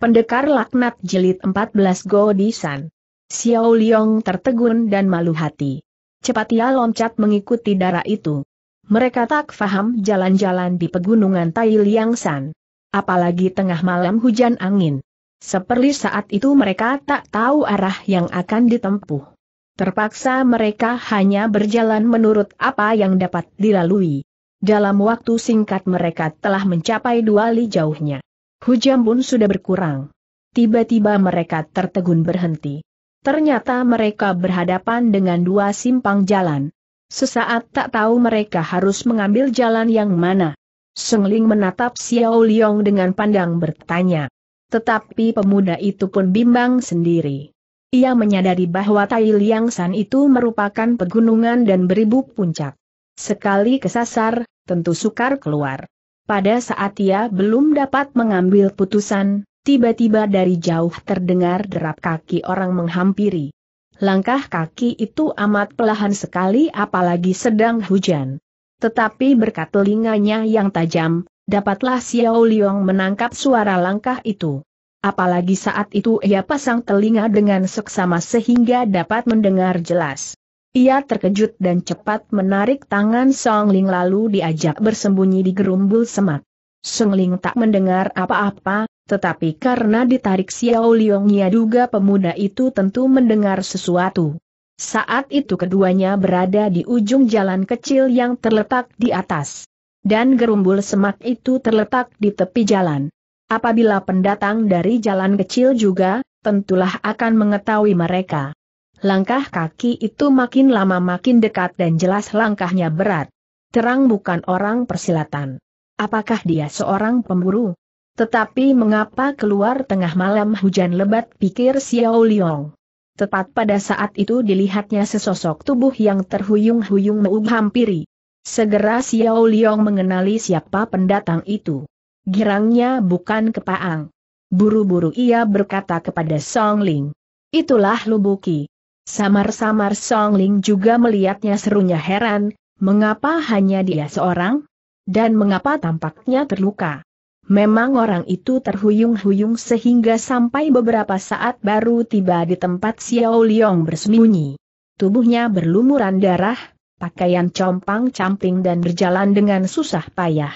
Pendekar Laknat Jelit 14 Godisan. Xiao Liong tertegun dan malu hati. Cepat ia loncat mengikuti darah itu. Mereka tak faham jalan-jalan di pegunungan Tai Liang San. Apalagi tengah malam hujan angin. Seperti saat itu mereka tak tahu arah yang akan ditempuh. Terpaksa mereka hanya berjalan menurut apa yang dapat dilalui. Dalam waktu singkat mereka telah mencapai dua li jauhnya. Hujan pun sudah berkurang. Tiba-tiba mereka tertegun berhenti. Ternyata mereka berhadapan dengan dua simpang jalan. Sesaat tak tahu mereka harus mengambil jalan yang mana. Sengling menatap Xiao Liong dengan pandang bertanya. Tetapi pemuda itu pun bimbang sendiri. Ia menyadari bahwa Tai Liang San itu merupakan pegunungan dan beribu puncak. Sekali kesasar, tentu sukar keluar. Pada saat ia belum dapat mengambil putusan, tiba-tiba dari jauh terdengar derap kaki orang menghampiri. Langkah kaki itu amat pelahan sekali apalagi sedang hujan. Tetapi berkat telinganya yang tajam, dapatlah Xiao Liong menangkap suara langkah itu. Apalagi saat itu ia pasang telinga dengan seksama sehingga dapat mendengar jelas. Ia terkejut dan cepat menarik tangan Song Ling lalu diajak bersembunyi di gerumbul semak. Song Ling tak mendengar apa-apa, tetapi karena ditarik Xiao Liong ia duga pemuda itu tentu mendengar sesuatu. Saat itu keduanya berada di ujung jalan kecil yang terletak di atas. Dan gerumbul semak itu terletak di tepi jalan. Apabila pendatang dari jalan kecil juga, tentulah akan mengetahui mereka. Langkah kaki itu makin lama makin dekat dan jelas langkahnya berat. Terang bukan orang persilatan. Apakah dia seorang pemburu? Tetapi mengapa keluar tengah malam hujan lebat pikir Xiao Liong. Tepat pada saat itu dilihatnya sesosok tubuh yang terhuyung-huyung hampiri. Segera Xiao Liong mengenali siapa pendatang itu. Girangnya bukan kepaang. Buru-buru ia berkata kepada Song Ling. Itulah Lubuki. Samar-samar Song Ling juga melihatnya serunya heran, mengapa hanya dia seorang? Dan mengapa tampaknya terluka? Memang orang itu terhuyung-huyung sehingga sampai beberapa saat baru tiba di tempat Xiao Liang bersembunyi. Tubuhnya berlumuran darah, pakaian compang-camping dan berjalan dengan susah payah.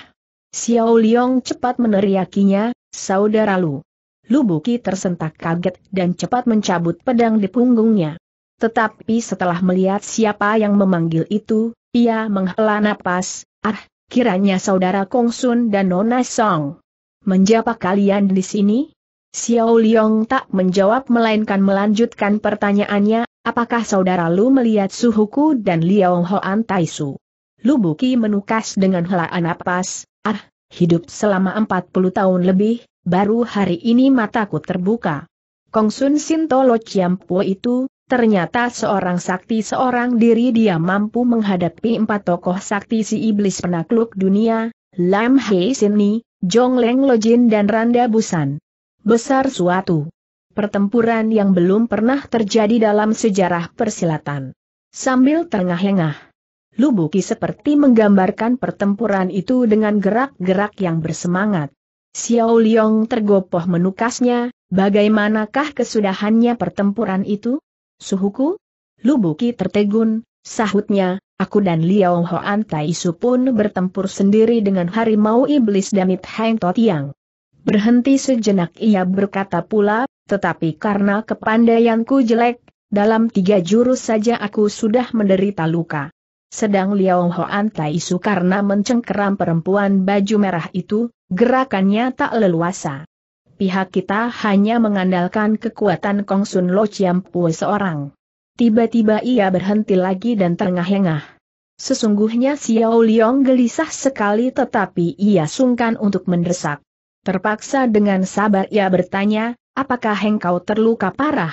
Xiao Liang cepat meneriakinya, saudara Lu. Lu Lubuki tersentak kaget dan cepat mencabut pedang di punggungnya. Tetapi setelah melihat siapa yang memanggil itu, ia menghela napas, ah, kiranya saudara Kongsun dan Nona Song. Menjawab kalian di sini? Xiao Liong tak menjawab melainkan melanjutkan pertanyaannya, apakah saudara Lu melihat suhuku dan Liong Hoan Taisu? Lu Buki menukas dengan helaan napas, ah, hidup selama 40 tahun lebih, baru hari ini mataku terbuka. Kongsun Sinto Lo Po itu, Ternyata seorang sakti seorang diri dia mampu menghadapi empat tokoh sakti si iblis penakluk dunia, Lam Hei Sini, Jong Leng Lojin dan Randa Busan. Besar suatu pertempuran yang belum pernah terjadi dalam sejarah persilatan. Sambil terengah-engah, Lubuki seperti menggambarkan pertempuran itu dengan gerak-gerak yang bersemangat. Xiao Liong tergopoh menukasnya, bagaimanakah kesudahannya pertempuran itu? Suhuku? Lubuki tertegun, sahutnya, aku dan Liao Hoan Tai pun bertempur sendiri dengan harimau iblis Damit Hang Totiang. Berhenti sejenak ia berkata pula, tetapi karena kepandaianku jelek, dalam tiga jurus saja aku sudah menderita luka. Sedang Liao Hoan Tai karena mencengkeram perempuan baju merah itu, gerakannya tak leluasa pihak kita hanya mengandalkan kekuatan Kong Sun Lo Chiam Pue seorang. Tiba-tiba ia berhenti lagi dan terengah-engah. Sesungguhnya Xiao Liong gelisah sekali tetapi ia sungkan untuk mendesak. Terpaksa dengan sabar ia bertanya, apakah engkau terluka parah?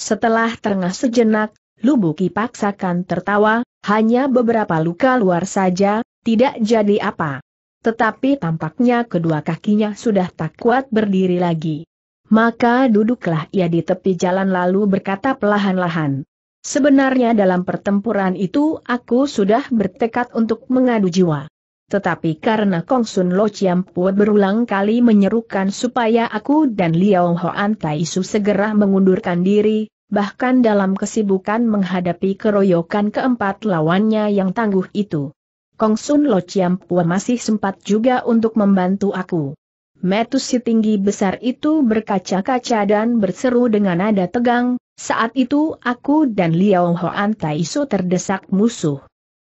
Setelah terengah sejenak, Lubuki paksakan tertawa, hanya beberapa luka luar saja, tidak jadi apa tetapi tampaknya kedua kakinya sudah tak kuat berdiri lagi. Maka duduklah ia di tepi jalan lalu berkata perlahan-lahan. Sebenarnya dalam pertempuran itu aku sudah bertekad untuk mengadu jiwa. Tetapi karena Kong Sun Lo Puat berulang kali menyerukan supaya aku dan Liao Hoan Su segera mengundurkan diri, bahkan dalam kesibukan menghadapi keroyokan keempat lawannya yang tangguh itu. Kong Sun Lo Chiam Pua masih sempat juga untuk membantu aku. Metus si tinggi besar itu berkaca-kaca dan berseru dengan nada tegang, saat itu aku dan Liao Hoan Su terdesak musuh.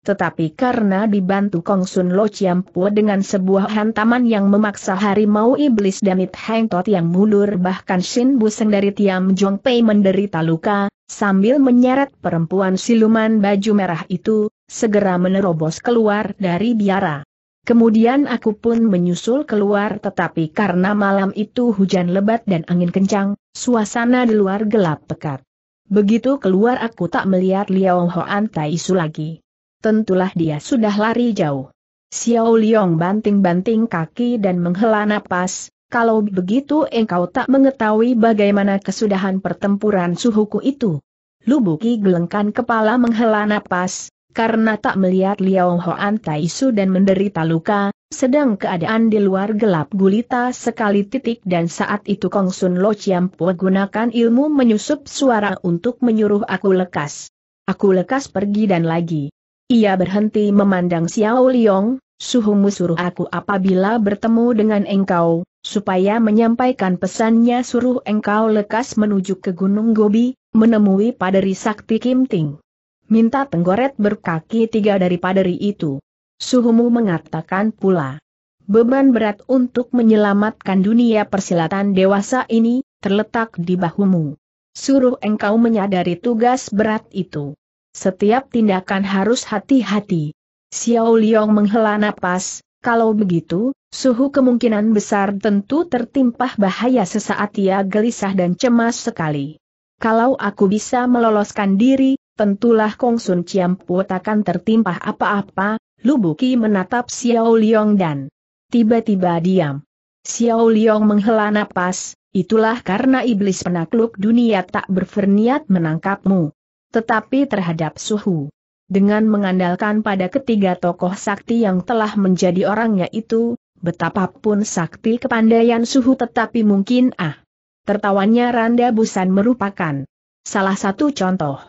Tetapi karena dibantu Kong Sun Lo Chiam Pua dengan sebuah hantaman yang memaksa harimau iblis dan It Heng Tot yang mulur bahkan Shin Buseng dari Tiam Jong Pei menderita luka, sambil menyeret perempuan siluman baju merah itu, segera menerobos keluar dari biara. Kemudian aku pun menyusul keluar tetapi karena malam itu hujan lebat dan angin kencang, suasana di luar gelap pekat. Begitu keluar aku tak melihat Liao Hoan Taisu lagi. Tentulah dia sudah lari jauh. Xiao Liong banting-banting kaki dan menghela napas, kalau begitu engkau tak mengetahui bagaimana kesudahan pertempuran suhuku itu. Lubuki gelengkan kepala menghela napas, karena tak melihat Liao Hoan Taisu dan menderita luka, sedang keadaan di luar gelap gulita sekali titik dan saat itu Kong Sun Lo Chiam Po gunakan ilmu menyusup suara untuk menyuruh aku lekas. Aku lekas pergi dan lagi. Ia berhenti memandang Xiao Liong, suhumu suruh aku apabila bertemu dengan engkau, supaya menyampaikan pesannya suruh engkau lekas menuju ke Gunung Gobi, menemui Paderi Sakti Kim Ting. Minta tenggoret berkaki tiga daripada ri itu. Suhumu mengatakan pula. Beban berat untuk menyelamatkan dunia persilatan dewasa ini, terletak di bahumu. Suruh engkau menyadari tugas berat itu. Setiap tindakan harus hati-hati. Xiao Liang menghela napas, kalau begitu, suhu kemungkinan besar tentu tertimpah bahaya sesaat ia gelisah dan cemas sekali. Kalau aku bisa meloloskan diri, tentulah Kong Sun Chiam Puot akan tertimpa apa-apa, Lubuki menatap Xiao Liong dan tiba-tiba diam. Xiao Liong menghela napas, itulah karena iblis penakluk dunia tak berferniat menangkapmu. Tetapi terhadap suhu. Dengan mengandalkan pada ketiga tokoh sakti yang telah menjadi orangnya itu, betapapun sakti kepandaian suhu tetapi mungkin ah. Tertawanya Randa Busan merupakan salah satu contoh.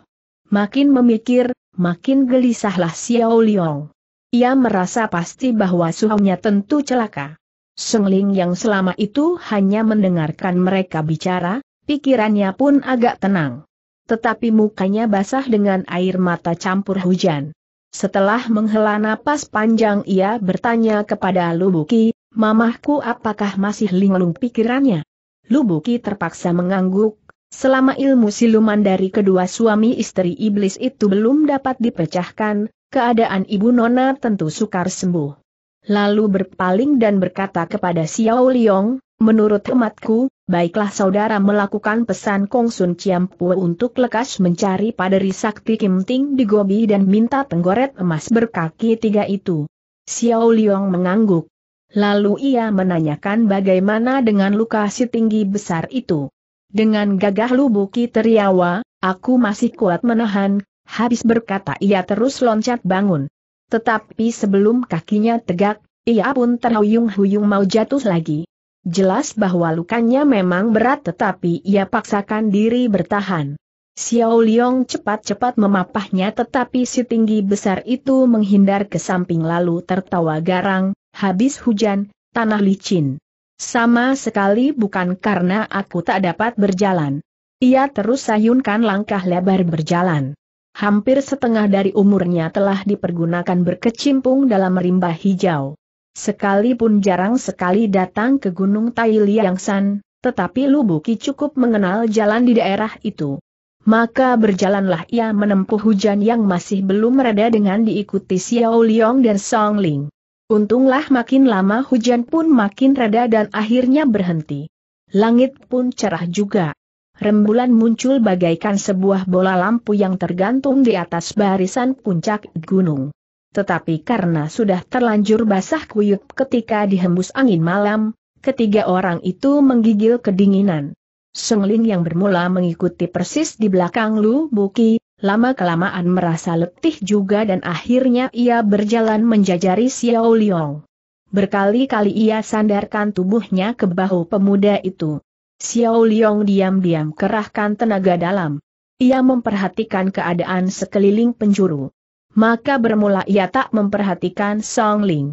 Makin memikir, makin gelisahlah Xiao Liang. Ia merasa pasti bahwa suhunya tentu celaka. Sengling yang selama itu hanya mendengarkan mereka bicara, pikirannya pun agak tenang. Tetapi mukanya basah dengan air mata campur hujan. Setelah menghela napas panjang ia bertanya kepada Lubuki, Mamahku apakah masih linglung pikirannya? Lubuki terpaksa mengangguk, Selama ilmu siluman dari kedua suami istri iblis itu belum dapat dipecahkan, keadaan ibu nona tentu sukar sembuh. Lalu berpaling dan berkata kepada Xiao Liong, menurut hematku, baiklah saudara melakukan pesan Kong Chiam Ciampua untuk lekas mencari paderi sakti Kim Ting di Gobi dan minta tenggoret emas berkaki tiga itu. Xiao Liong mengangguk. Lalu ia menanyakan bagaimana dengan luka si tinggi besar itu. Dengan gagah lubuki teriawa, aku masih kuat menahan, habis berkata ia terus loncat bangun. Tetapi sebelum kakinya tegak, ia pun terhuyung-huyung mau jatuh lagi. Jelas bahwa lukanya memang berat tetapi ia paksakan diri bertahan. Xiao Liong cepat-cepat memapahnya tetapi si tinggi besar itu menghindar ke samping lalu tertawa garang, habis hujan, tanah licin. Sama sekali bukan karena aku tak dapat berjalan. Ia terus sayunkan langkah lebar berjalan. Hampir setengah dari umurnya telah dipergunakan berkecimpung dalam rimba hijau. Sekalipun jarang sekali datang ke Gunung Tai San, tetapi Lubuki cukup mengenal jalan di daerah itu. Maka berjalanlah ia menempuh hujan yang masih belum mereda dengan diikuti Xiao Liang dan Song Ling. Untunglah makin lama hujan pun makin reda dan akhirnya berhenti. Langit pun cerah juga. Rembulan muncul bagaikan sebuah bola lampu yang tergantung di atas barisan puncak gunung. Tetapi karena sudah terlanjur basah kuyup ketika dihembus angin malam, ketiga orang itu menggigil kedinginan. Sengling yang bermula mengikuti persis di belakang Lu Buki, lama-kelamaan merasa letih juga dan akhirnya ia berjalan menjajari Xiao Liang. Berkali-kali ia sandarkan tubuhnya ke bahu pemuda itu. Xiao Liang diam-diam kerahkan tenaga dalam. Ia memperhatikan keadaan sekeliling penjuru. Maka bermula ia tak memperhatikan Song Ling.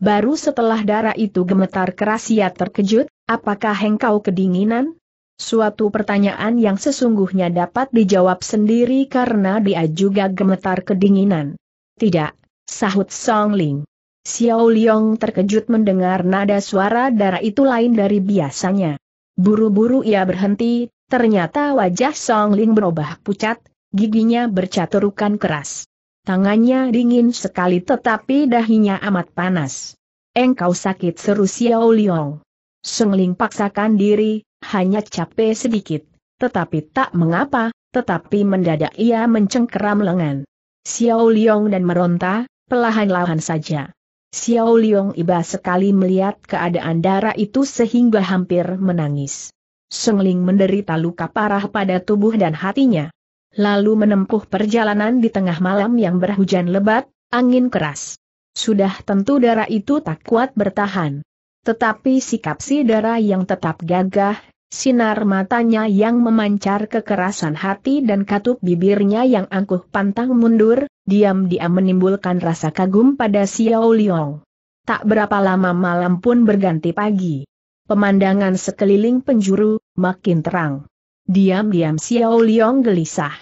Baru setelah darah itu gemetar keras ia terkejut, apakah engkau kedinginan? Suatu pertanyaan yang sesungguhnya dapat dijawab sendiri karena dia juga gemetar kedinginan. Tidak, sahut Song Ling. Xiao Liong terkejut mendengar nada suara darah itu lain dari biasanya. Buru-buru ia berhenti, ternyata wajah Song Ling berubah pucat, giginya bercaturukan keras. Tangannya dingin sekali tetapi dahinya amat panas. Engkau sakit seru Xiao Liong. Song Ling paksakan diri, hanya capek sedikit. Tetapi tak mengapa, tetapi mendadak ia mencengkeram lengan. Xiao Liong dan meronta, pelahan-lahan saja. Xiao Liong iba sekali melihat keadaan darah itu sehingga hampir menangis. Sengling menderita luka parah pada tubuh dan hatinya. Lalu menempuh perjalanan di tengah malam yang berhujan lebat, angin keras. Sudah tentu darah itu tak kuat bertahan. Tetapi sikap si darah yang tetap gagah, Sinar matanya yang memancar kekerasan hati dan katup bibirnya yang angkuh pantang mundur, diam-diam menimbulkan rasa kagum pada Xiao Liang. Tak berapa lama malam pun berganti pagi. Pemandangan sekeliling penjuru, makin terang. Diam-diam Xiao Liang gelisah.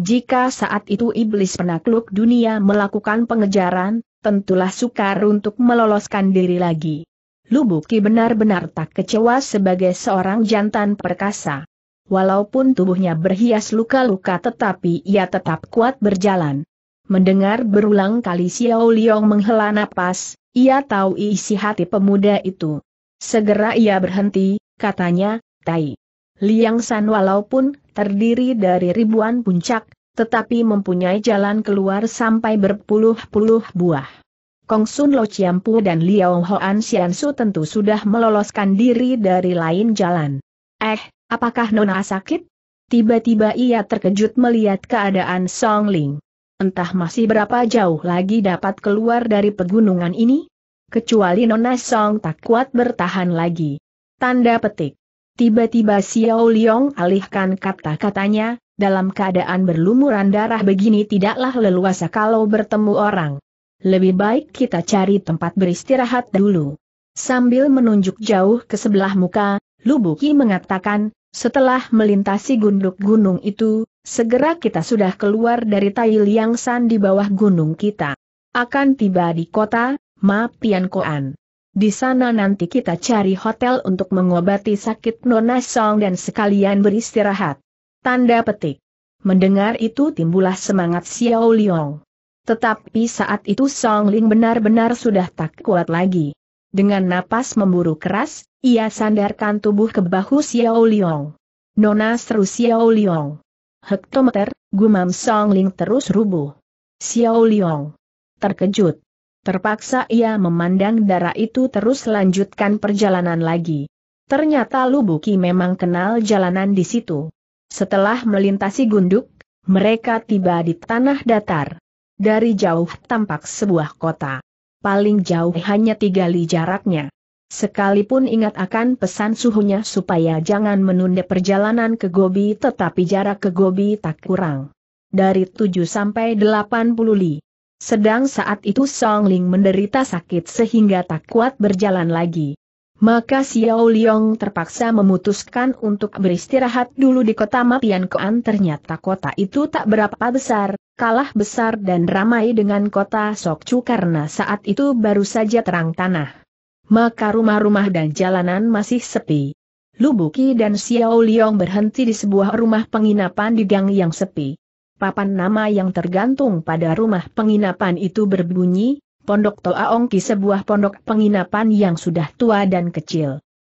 Jika saat itu iblis penakluk dunia melakukan pengejaran, tentulah sukar untuk meloloskan diri lagi. Lubuki benar-benar tak kecewa sebagai seorang jantan perkasa. Walaupun tubuhnya berhias luka-luka tetapi ia tetap kuat berjalan. Mendengar berulang kali Xiao Liong menghela napas, ia tahu isi hati pemuda itu. Segera ia berhenti, katanya, Tai. Liang San walaupun terdiri dari ribuan puncak, tetapi mempunyai jalan keluar sampai berpuluh-puluh buah. Kong Sun Lo Chiampu dan Liao Hoan Su tentu sudah meloloskan diri dari lain jalan. Eh, apakah Nona sakit? Tiba-tiba ia terkejut melihat keadaan Song Ling. Entah masih berapa jauh lagi dapat keluar dari pegunungan ini? Kecuali Nona Song tak kuat bertahan lagi. Tanda petik. Tiba-tiba Xiao Liong alihkan kata-katanya, dalam keadaan berlumuran darah begini tidaklah leluasa kalau bertemu orang lebih baik kita cari tempat beristirahat dulu. Sambil menunjuk jauh ke sebelah muka, Lubuki mengatakan, setelah melintasi gunduk gunung itu, segera kita sudah keluar dari Tai Liang San di bawah gunung kita. Akan tiba di kota, Ma Pian Koan. Di sana nanti kita cari hotel untuk mengobati sakit Nona Song dan sekalian beristirahat. Tanda petik. Mendengar itu timbullah semangat Xiao Liang. Tetapi saat itu Song Ling benar-benar sudah tak kuat lagi. Dengan napas memburu keras, ia sandarkan tubuh ke bahu Xiao Liang. Nona seru Xiao Liang. Hektometer, gumam Song Ling terus rubuh. Xiao Liang. Terkejut. Terpaksa ia memandang darah itu terus lanjutkan perjalanan lagi. Ternyata Lubuki memang kenal jalanan di situ. Setelah melintasi gunduk, mereka tiba di tanah datar. Dari jauh tampak sebuah kota. Paling jauh hanya tiga li jaraknya. Sekalipun ingat akan pesan suhunya supaya jangan menunda perjalanan ke Gobi tetapi jarak ke Gobi tak kurang. Dari 7 sampai 80 li. Sedang saat itu Song Ling menderita sakit sehingga tak kuat berjalan lagi. Maka Xiao Liong terpaksa memutuskan untuk beristirahat dulu di kota Mapian Koan ternyata kota itu tak berapa besar, kalah besar dan ramai dengan kota Sokcu karena saat itu baru saja terang tanah. Maka rumah-rumah dan jalanan masih sepi. Lubuki dan Xiao Liang berhenti di sebuah rumah penginapan di gang yang sepi. Papan nama yang tergantung pada rumah penginapan itu berbunyi, Pondok Toaongki sebuah pondok penginapan yang sudah tua dan kecil.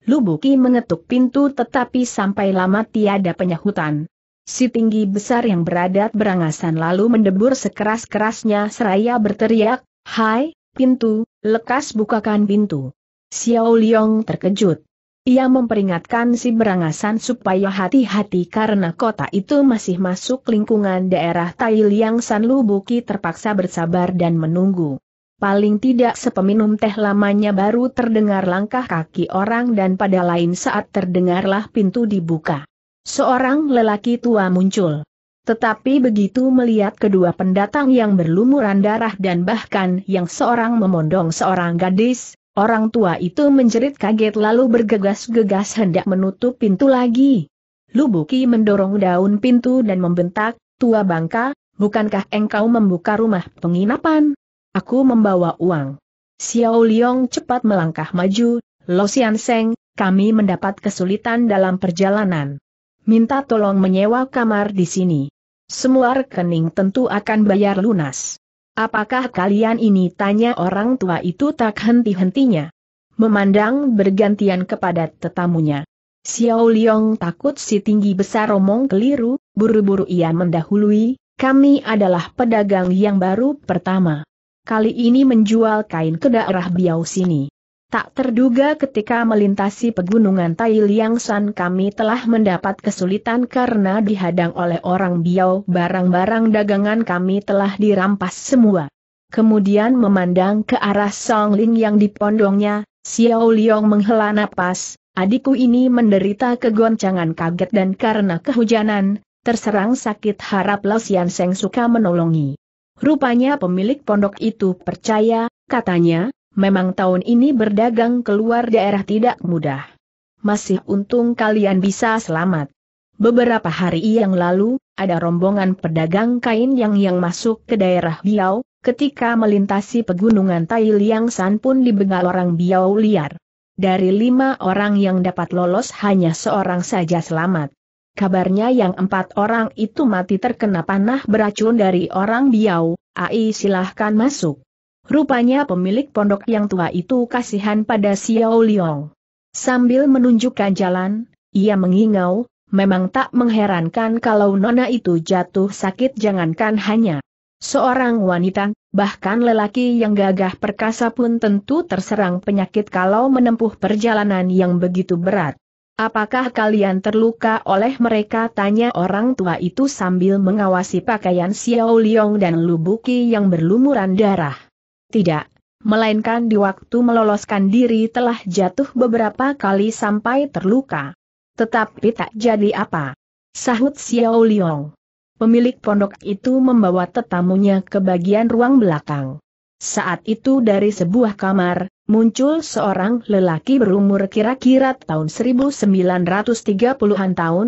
Lubuki mengetuk pintu tetapi sampai lama tiada penyahutan. Si tinggi besar yang beradat berangasan lalu mendebur sekeras-kerasnya seraya berteriak, Hai, pintu, lekas bukakan pintu. Xiao Liong terkejut. Ia memperingatkan si berangasan supaya hati-hati karena kota itu masih masuk lingkungan daerah Tai Liang San Lubuki terpaksa bersabar dan menunggu. Paling tidak sepeminum teh lamanya baru terdengar langkah kaki orang dan pada lain saat terdengarlah pintu dibuka. Seorang lelaki tua muncul. Tetapi begitu melihat kedua pendatang yang berlumuran darah dan bahkan yang seorang memondong seorang gadis, orang tua itu menjerit kaget lalu bergegas-gegas hendak menutup pintu lagi. Lubuki mendorong daun pintu dan membentak, tua bangka, bukankah engkau membuka rumah penginapan? Aku membawa uang. Xiao Liong cepat melangkah maju, Lo Sian Seng, kami mendapat kesulitan dalam perjalanan. Minta tolong menyewa kamar di sini. Semua rekening tentu akan bayar lunas. Apakah kalian ini tanya orang tua itu tak henti-hentinya? Memandang bergantian kepada tetamunya. Xiao Liong takut si tinggi besar omong keliru, buru-buru ia mendahului, kami adalah pedagang yang baru pertama. Kali ini menjual kain ke daerah Biau sini. Tak terduga ketika melintasi pegunungan Tai Liang San kami telah mendapat kesulitan karena dihadang oleh orang biau barang-barang dagangan kami telah dirampas semua. Kemudian memandang ke arah Song Ling yang dipondongnya, Xiao Liang menghela napas, adikku ini menderita kegoncangan kaget dan karena kehujanan, terserang sakit harap Lao Xian Seng suka menolongi. Rupanya pemilik pondok itu percaya, katanya, Memang tahun ini berdagang keluar daerah tidak mudah. Masih untung kalian bisa selamat. Beberapa hari yang lalu, ada rombongan pedagang kain yang yang masuk ke daerah Biau, ketika melintasi pegunungan Tai Liang San pun dibegal orang Biau liar. Dari lima orang yang dapat lolos hanya seorang saja selamat. Kabarnya yang empat orang itu mati terkena panah beracun dari orang Biau, AI silahkan masuk. Rupanya pemilik pondok yang tua itu kasihan pada Xiao Liang. Sambil menunjukkan jalan, ia mengingau, memang tak mengherankan kalau nona itu jatuh sakit jangankan hanya seorang wanita, bahkan lelaki yang gagah perkasa pun tentu terserang penyakit kalau menempuh perjalanan yang begitu berat. Apakah kalian terluka oleh mereka? Tanya orang tua itu sambil mengawasi pakaian Xiao Liang dan Lubuki yang berlumuran darah. Tidak, melainkan di waktu meloloskan diri telah jatuh beberapa kali sampai terluka. Tetapi tak jadi apa. Sahut Xiao Liong. Pemilik pondok itu membawa tetamunya ke bagian ruang belakang. Saat itu dari sebuah kamar, muncul seorang lelaki berumur kira-kira tahun 1930-an tahun,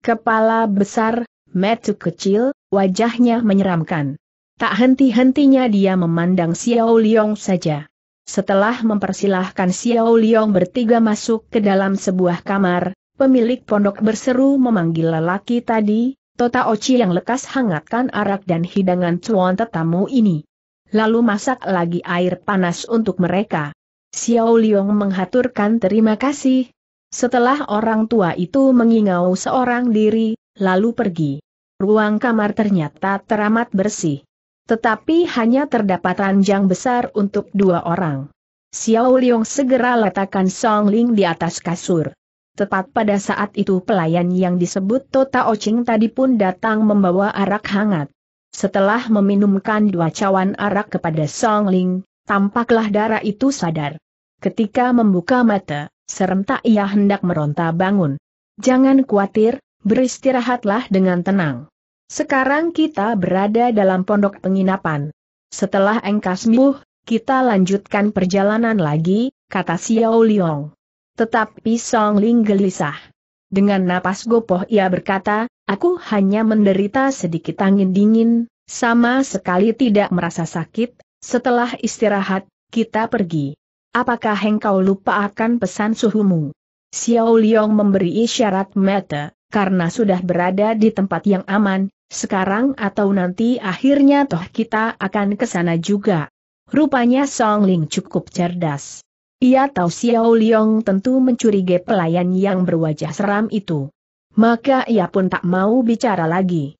kepala besar, metu kecil, wajahnya menyeramkan. Tak henti-hentinya dia memandang Xiao Liong saja. Setelah mempersilahkan Xiao Liong bertiga masuk ke dalam sebuah kamar, pemilik pondok berseru memanggil lelaki tadi, Tota Oci yang lekas hangatkan arak dan hidangan cuan tetamu ini. Lalu masak lagi air panas untuk mereka. Xiao Liong menghaturkan terima kasih. Setelah orang tua itu mengingau seorang diri, lalu pergi. Ruang kamar ternyata teramat bersih. Tetapi hanya terdapat ranjang besar untuk dua orang. Xiao Liong segera letakkan Song Ling di atas kasur. Tepat pada saat itu pelayan yang disebut Tota Ocing tadi pun datang membawa arak hangat. Setelah meminumkan dua cawan arak kepada Song Ling, tampaklah darah itu sadar. Ketika membuka mata, serentak ia hendak meronta bangun. Jangan khawatir, beristirahatlah dengan tenang. Sekarang kita berada dalam pondok penginapan. Setelah engkau sembuh, kita lanjutkan perjalanan lagi, kata Xiao Liong. Tetapi Song Ling gelisah. Dengan napas gopoh ia berkata, aku hanya menderita sedikit angin dingin, sama sekali tidak merasa sakit, setelah istirahat, kita pergi. Apakah engkau lupa akan pesan suhumu? Xiao Liong memberi isyarat mata, karena sudah berada di tempat yang aman, sekarang atau nanti akhirnya toh kita akan ke sana juga. Rupanya Song Ling cukup cerdas. Ia tahu Xiao Liong tentu mencurigai pelayan yang berwajah seram itu. Maka ia pun tak mau bicara lagi.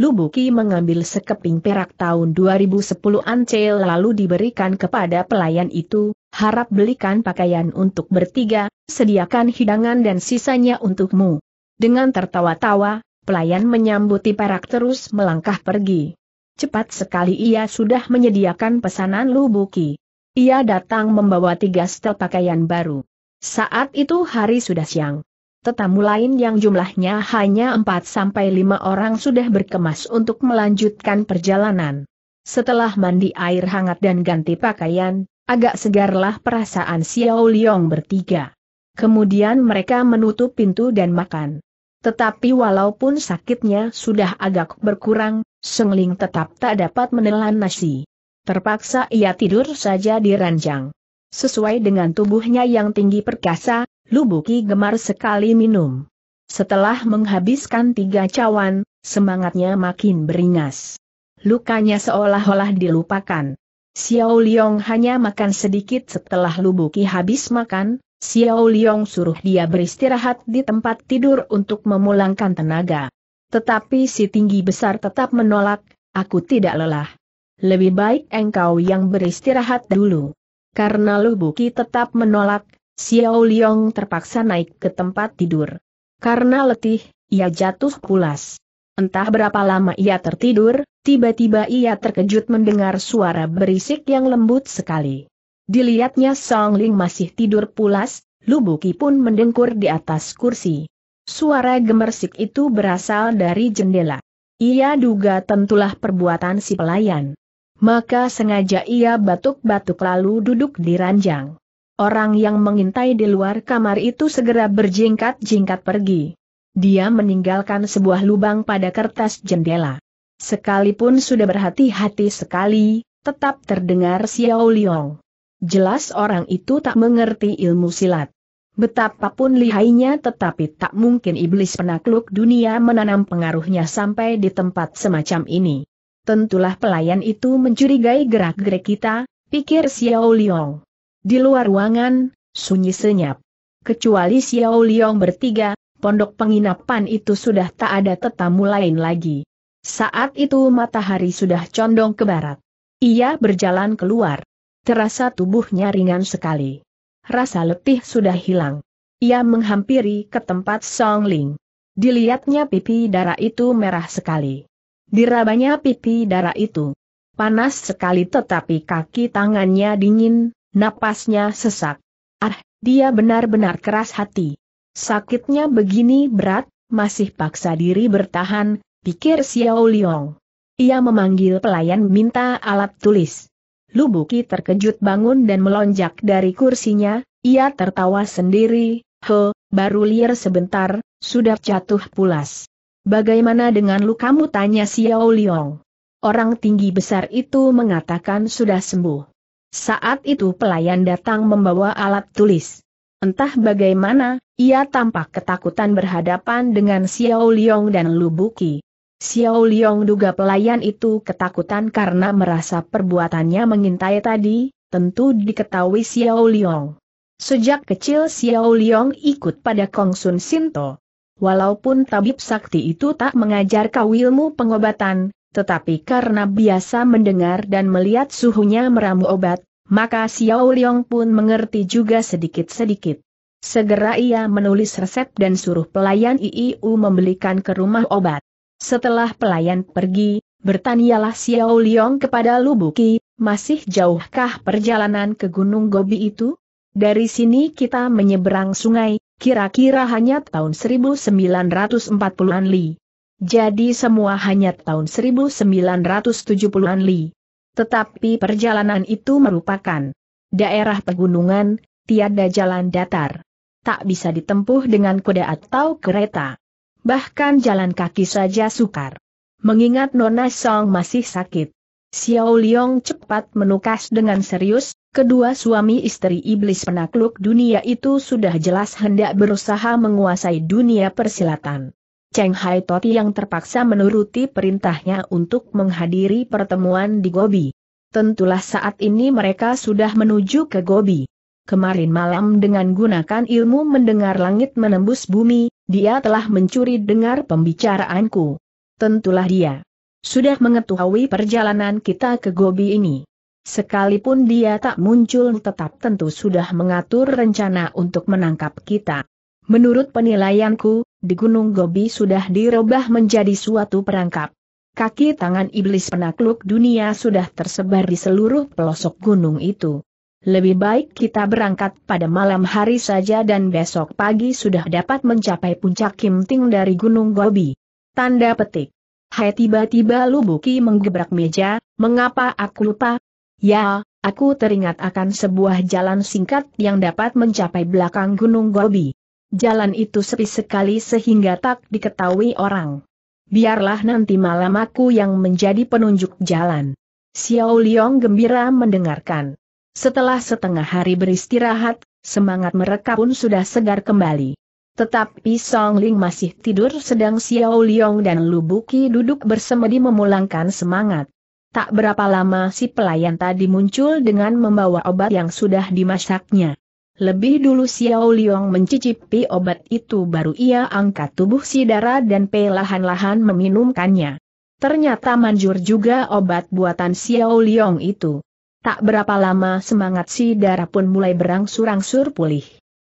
Lu Lubuki mengambil sekeping perak tahun 2010 ancel lalu diberikan kepada pelayan itu, harap belikan pakaian untuk bertiga, sediakan hidangan dan sisanya untukmu. Dengan tertawa-tawa, Pelayan menyambuti perak terus melangkah pergi. Cepat sekali ia sudah menyediakan pesanan Lubuki. Ia datang membawa tiga setel pakaian baru. Saat itu hari sudah siang. Tetamu lain yang jumlahnya hanya 4 sampai 5 orang sudah berkemas untuk melanjutkan perjalanan. Setelah mandi air hangat dan ganti pakaian, agak segarlah perasaan Xiao Liong bertiga. Kemudian mereka menutup pintu dan makan. Tetapi walaupun sakitnya sudah agak berkurang, Sengling tetap tak dapat menelan nasi. Terpaksa ia tidur saja di ranjang. Sesuai dengan tubuhnya yang tinggi perkasa, Lubuki gemar sekali minum. Setelah menghabiskan tiga cawan, semangatnya makin beringas. Lukanya seolah-olah dilupakan. Xiao Liong hanya makan sedikit setelah Lubuki habis makan, Xiao Liang suruh dia beristirahat di tempat tidur untuk memulangkan tenaga. Tetapi si tinggi besar tetap menolak, aku tidak lelah. Lebih baik engkau yang beristirahat dulu. Karena Lu Buki tetap menolak, Xiao Liang terpaksa naik ke tempat tidur. Karena letih, ia jatuh pulas. Entah berapa lama ia tertidur, tiba-tiba ia terkejut mendengar suara berisik yang lembut sekali. Dilihatnya Song Ling masih tidur pulas, Lubuki pun mendengkur di atas kursi. Suara gemersik itu berasal dari jendela. Ia duga tentulah perbuatan si pelayan. Maka sengaja ia batuk-batuk lalu duduk di ranjang. Orang yang mengintai di luar kamar itu segera berjingkat-jingkat pergi. Dia meninggalkan sebuah lubang pada kertas jendela. Sekalipun sudah berhati-hati sekali, tetap terdengar Xiao Liong. Jelas orang itu tak mengerti ilmu silat. Betapapun lihainya tetapi tak mungkin iblis penakluk dunia menanam pengaruhnya sampai di tempat semacam ini. Tentulah pelayan itu mencurigai gerak-gerik kita, pikir Xiao Liang. Di luar ruangan, sunyi senyap. Kecuali Xiao Liang bertiga, pondok penginapan itu sudah tak ada tetamu lain lagi. Saat itu matahari sudah condong ke barat. Ia berjalan keluar terasa tubuhnya ringan sekali. Rasa letih sudah hilang. Ia menghampiri ke tempat Song Ling. Dilihatnya pipi darah itu merah sekali. Dirabanya pipi darah itu. Panas sekali tetapi kaki tangannya dingin, napasnya sesak. Ah, dia benar-benar keras hati. Sakitnya begini berat, masih paksa diri bertahan, pikir Xiao Liang. Ia memanggil pelayan minta alat tulis. Lubuki terkejut bangun dan melonjak dari kursinya, ia tertawa sendiri, he, baru liar sebentar, sudah jatuh pulas. Bagaimana dengan lukamu tanya Xiao Liong? Orang tinggi besar itu mengatakan sudah sembuh. Saat itu pelayan datang membawa alat tulis. Entah bagaimana, ia tampak ketakutan berhadapan dengan Xiao Liong dan Lubuki. Xiao Liong duga pelayan itu ketakutan karena merasa perbuatannya mengintai tadi, tentu diketahui Xiao Liong. Sejak kecil Xiao Liong ikut pada Kong Sun Sinto. Walaupun tabib sakti itu tak mengajar kau ilmu pengobatan, tetapi karena biasa mendengar dan melihat suhunya meramu obat, maka Xiao Liong pun mengerti juga sedikit-sedikit. Segera ia menulis resep dan suruh pelayan IIU membelikan ke rumah obat. Setelah pelayan pergi, bertanyalah Xiao Liong kepada Lu Lubuki, masih jauhkah perjalanan ke Gunung Gobi itu? Dari sini kita menyeberang sungai, kira-kira hanya tahun 1940-an li. Jadi semua hanya tahun 1970-an li. Tetapi perjalanan itu merupakan daerah pegunungan, tiada jalan datar. Tak bisa ditempuh dengan kuda atau kereta. Bahkan jalan kaki saja sukar. Mengingat Nona Song masih sakit. Xiao Liong cepat menukas dengan serius, kedua suami istri iblis penakluk dunia itu sudah jelas hendak berusaha menguasai dunia persilatan. Cheng Hai Toti yang terpaksa menuruti perintahnya untuk menghadiri pertemuan di Gobi. Tentulah saat ini mereka sudah menuju ke Gobi kemarin malam dengan gunakan ilmu mendengar langit menembus bumi, dia telah mencuri dengar pembicaraanku. Tentulah dia sudah mengetahui perjalanan kita ke Gobi ini. Sekalipun dia tak muncul tetap tentu sudah mengatur rencana untuk menangkap kita. Menurut penilaianku, di Gunung Gobi sudah dirubah menjadi suatu perangkap. Kaki tangan iblis penakluk dunia sudah tersebar di seluruh pelosok gunung itu. Lebih baik kita berangkat pada malam hari saja dan besok pagi sudah dapat mencapai puncak Kim Ting dari Gunung Gobi. Tanda petik. Hai tiba-tiba Lubuki menggebrak meja, mengapa aku lupa? Ya, aku teringat akan sebuah jalan singkat yang dapat mencapai belakang Gunung Gobi. Jalan itu sepi sekali sehingga tak diketahui orang. Biarlah nanti malam aku yang menjadi penunjuk jalan. Xiao Liang gembira mendengarkan. Setelah setengah hari beristirahat, semangat mereka pun sudah segar kembali. Tetapi Song Ling masih tidur sedang Xiao Liong dan Lubuki duduk bersemedi memulangkan semangat. Tak berapa lama si pelayan tadi muncul dengan membawa obat yang sudah dimasaknya. Lebih dulu Xiao Liong mencicipi obat itu baru ia angkat tubuh si darah dan pelahan-lahan meminumkannya. Ternyata manjur juga obat buatan Xiao Liong itu. Tak berapa lama semangat si darah pun mulai berangsur-angsur pulih.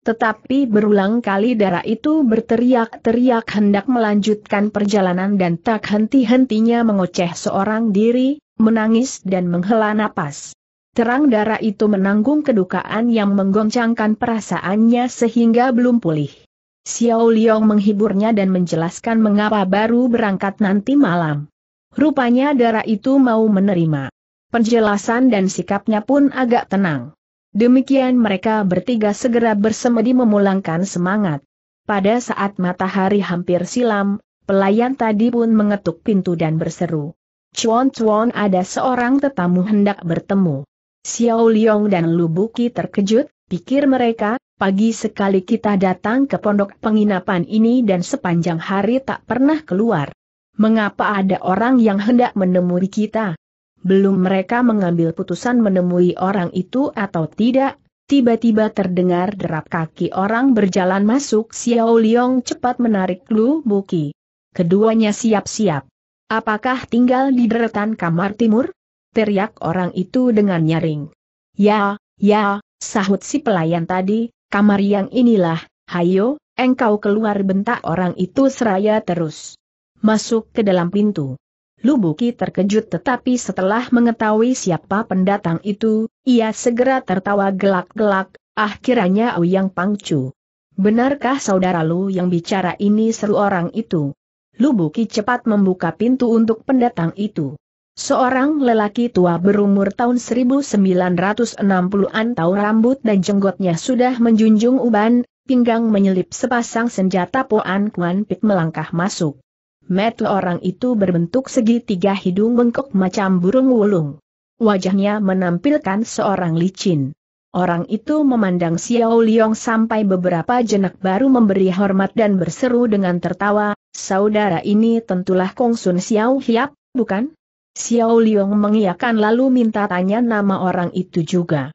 Tetapi berulang kali darah itu berteriak-teriak hendak melanjutkan perjalanan dan tak henti-hentinya mengoceh seorang diri, menangis dan menghela napas. Terang darah itu menanggung kedukaan yang menggoncangkan perasaannya sehingga belum pulih. Xiao Liang menghiburnya dan menjelaskan mengapa baru berangkat nanti malam. Rupanya darah itu mau menerima. Penjelasan dan sikapnya pun agak tenang. Demikian mereka bertiga segera bersemedi memulangkan semangat. Pada saat matahari hampir silam, pelayan tadi pun mengetuk pintu dan berseru. Cuan-cuan ada seorang tetamu hendak bertemu. Xiao Liong dan Lubuki terkejut, pikir mereka, pagi sekali kita datang ke pondok penginapan ini dan sepanjang hari tak pernah keluar. Mengapa ada orang yang hendak menemui kita? belum mereka mengambil putusan menemui orang itu atau tidak, tiba-tiba terdengar derap kaki orang berjalan masuk Xiao Liong cepat menarik Lu Buki. Keduanya siap-siap. Apakah tinggal di deretan kamar timur? Teriak orang itu dengan nyaring. Ya, ya, sahut si pelayan tadi, kamar yang inilah, hayo, engkau keluar bentak orang itu seraya terus. Masuk ke dalam pintu. Lubuki terkejut tetapi setelah mengetahui siapa pendatang itu, ia segera tertawa gelak-gelak, Akhirnya, kiranya Yang Pangcu. Benarkah saudara Lu yang bicara ini seru orang itu? Lubuki cepat membuka pintu untuk pendatang itu. Seorang lelaki tua berumur tahun 1960-an tahu rambut dan jenggotnya sudah menjunjung uban, pinggang menyelip sepasang senjata Poan Kuan Pik melangkah masuk. Metu orang itu berbentuk segitiga hidung bengkok macam burung wulung. Wajahnya menampilkan seorang licin. Orang itu memandang Xiao Liong sampai beberapa jenak baru memberi hormat dan berseru dengan tertawa, saudara ini tentulah Kongsun Xiao Hiap, bukan? Xiao Liong mengiyakan lalu minta tanya nama orang itu juga.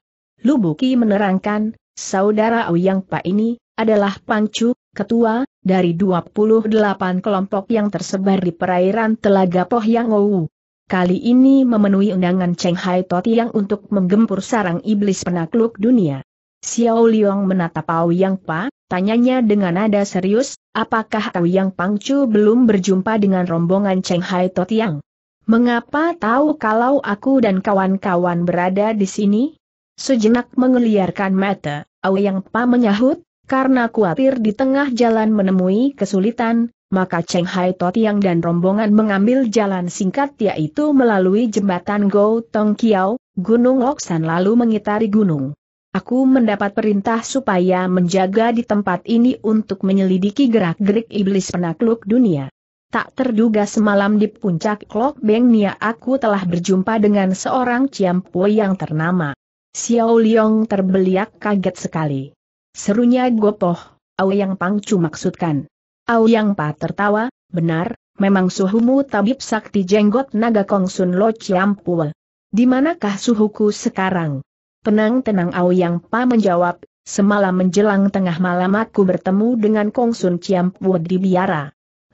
Lubuki menerangkan, saudara Ouyang Pa ini, adalah Pangcu, ketua, dari 28 kelompok yang tersebar di perairan Telaga Pohyangou. Kali ini memenuhi undangan Cheng Hai yang untuk menggempur sarang iblis penakluk dunia. Xiao Liang menatap Ao Yang Pa, tanyanya dengan nada serius, apakah Ao Yang Pangcu belum berjumpa dengan rombongan Cheng Hai Yang? Mengapa tahu kalau aku dan kawan-kawan berada di sini? Sejenak mengeliarkan mata, Ao Yang Pa menyahut, karena khawatir di tengah jalan menemui kesulitan, maka Cheng Hai Totiang dan rombongan mengambil jalan singkat yaitu melalui jembatan Go Tong Kiao, Gunung Oksan lalu mengitari gunung. Aku mendapat perintah supaya menjaga di tempat ini untuk menyelidiki gerak-gerik iblis penakluk dunia. Tak terduga semalam di puncak Klok Beng Nia aku telah berjumpa dengan seorang Ciampo yang ternama. Xiao Liong terbeliak kaget sekali. Serunya Gopoh, Auyang Pangcu maksudkan. yang Pa tertawa, benar, memang suhumu tabib sakti jenggot naga kongsun lo ciampul. Di manakah suhuku sekarang? Tenang-tenang yang Pa menjawab, semalam menjelang tengah malam aku bertemu dengan kongsun ciampul di biara.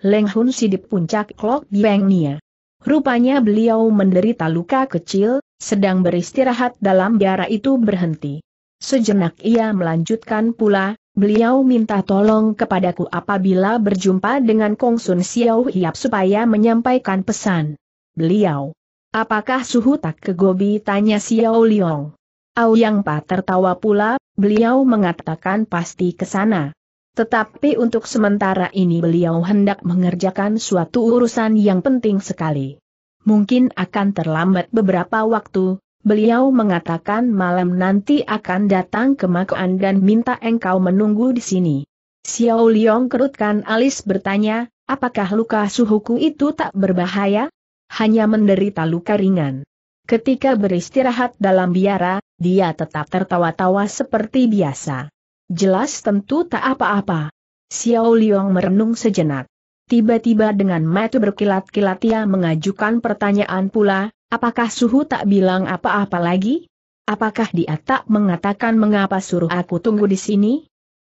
Leng Hun si di puncak Klok Diengnia. Rupanya beliau menderita luka kecil, sedang beristirahat dalam biara itu berhenti. Sejenak ia melanjutkan pula, beliau minta tolong kepadaku apabila berjumpa dengan Kong Sun Xiao Hiap supaya menyampaikan pesan. Beliau. Apakah suhu tak kegobi tanya Xiao Liong. Yang Pa tertawa pula, beliau mengatakan pasti ke sana. Tetapi untuk sementara ini beliau hendak mengerjakan suatu urusan yang penting sekali. Mungkin akan terlambat beberapa waktu, Beliau mengatakan malam nanti akan datang ke Makoan dan minta engkau menunggu di sini. Xiao Liong kerutkan alis bertanya, apakah luka suhuku itu tak berbahaya? Hanya menderita luka ringan. Ketika beristirahat dalam biara, dia tetap tertawa-tawa seperti biasa. Jelas tentu tak apa-apa. Xiao Liong merenung sejenak. Tiba-tiba dengan mata berkilat-kilat ia mengajukan pertanyaan pula, Apakah suhu tak bilang apa-apa lagi? Apakah dia tak mengatakan mengapa suruh aku tunggu di sini?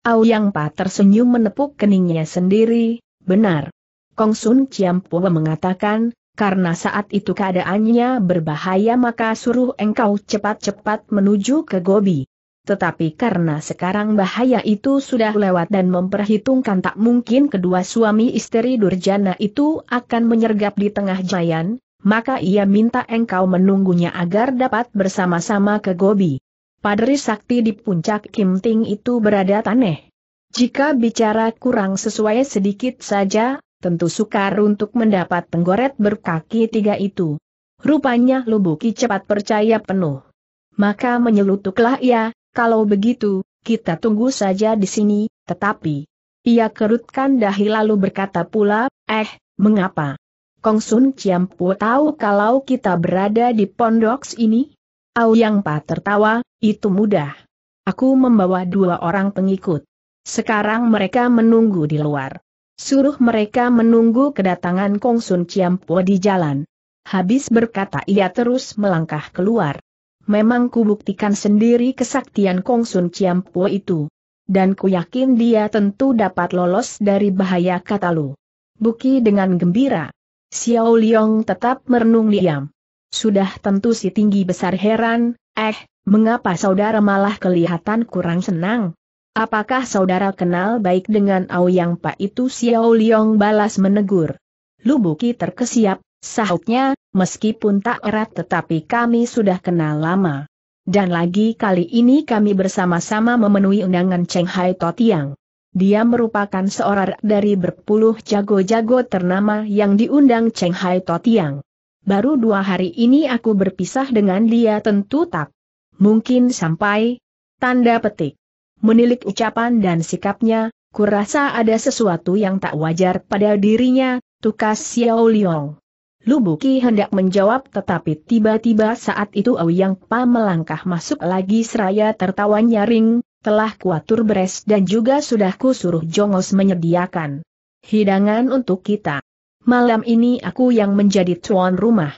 Yang Pa tersenyum menepuk keningnya sendiri, benar. Kong Sun Chiampua mengatakan, karena saat itu keadaannya berbahaya maka suruh engkau cepat-cepat menuju ke Gobi. Tetapi karena sekarang bahaya itu sudah lewat dan memperhitungkan tak mungkin kedua suami istri Durjana itu akan menyergap di tengah jayan, maka ia minta engkau menunggunya agar dapat bersama-sama ke Gobi. Padri Sakti di puncak Kim Ting itu berada taneh. Jika bicara kurang sesuai sedikit saja, tentu sukar untuk mendapat penggoret berkaki tiga itu. Rupanya Lubuki cepat percaya penuh. Maka menyelutuklah ia, kalau begitu, kita tunggu saja di sini, tetapi... Ia kerutkan dahi lalu berkata pula, eh, mengapa? Kong Kongsun Pu tahu kalau kita berada di pondok ini? Yang Pa tertawa, itu mudah. Aku membawa dua orang pengikut. Sekarang mereka menunggu di luar. Suruh mereka menunggu kedatangan Kong Kongsun Pu di jalan. Habis berkata ia terus melangkah keluar. Memang kubuktikan sendiri kesaktian Kong Kongsun Pu itu. Dan ku yakin dia tentu dapat lolos dari bahaya kata lu. Buki dengan gembira. Xiao Liong tetap merenung diam. Sudah tentu si tinggi besar heran, eh, mengapa saudara malah kelihatan kurang senang? Apakah saudara kenal baik dengan Aoyang Pak itu Xiao Liong balas menegur. Lubuki terkesiap, sahutnya, meskipun tak erat tetapi kami sudah kenal lama. Dan lagi kali ini kami bersama-sama memenuhi undangan Cheng Hai Totiang. Dia merupakan seorang dari berpuluh jago-jago ternama yang diundang Cheng Hai Totiang. Baru dua hari ini aku berpisah dengan dia tentu tak mungkin sampai tanda petik. Menilik ucapan dan sikapnya, kurasa ada sesuatu yang tak wajar pada dirinya, tukas Xiao Liong. Lubuki hendak menjawab tetapi tiba-tiba saat itu Ouyang Pa melangkah masuk lagi seraya tertawa nyaring, telah kuatur beres dan juga sudah kusuruh Jongos menyediakan hidangan untuk kita. Malam ini aku yang menjadi tuan rumah.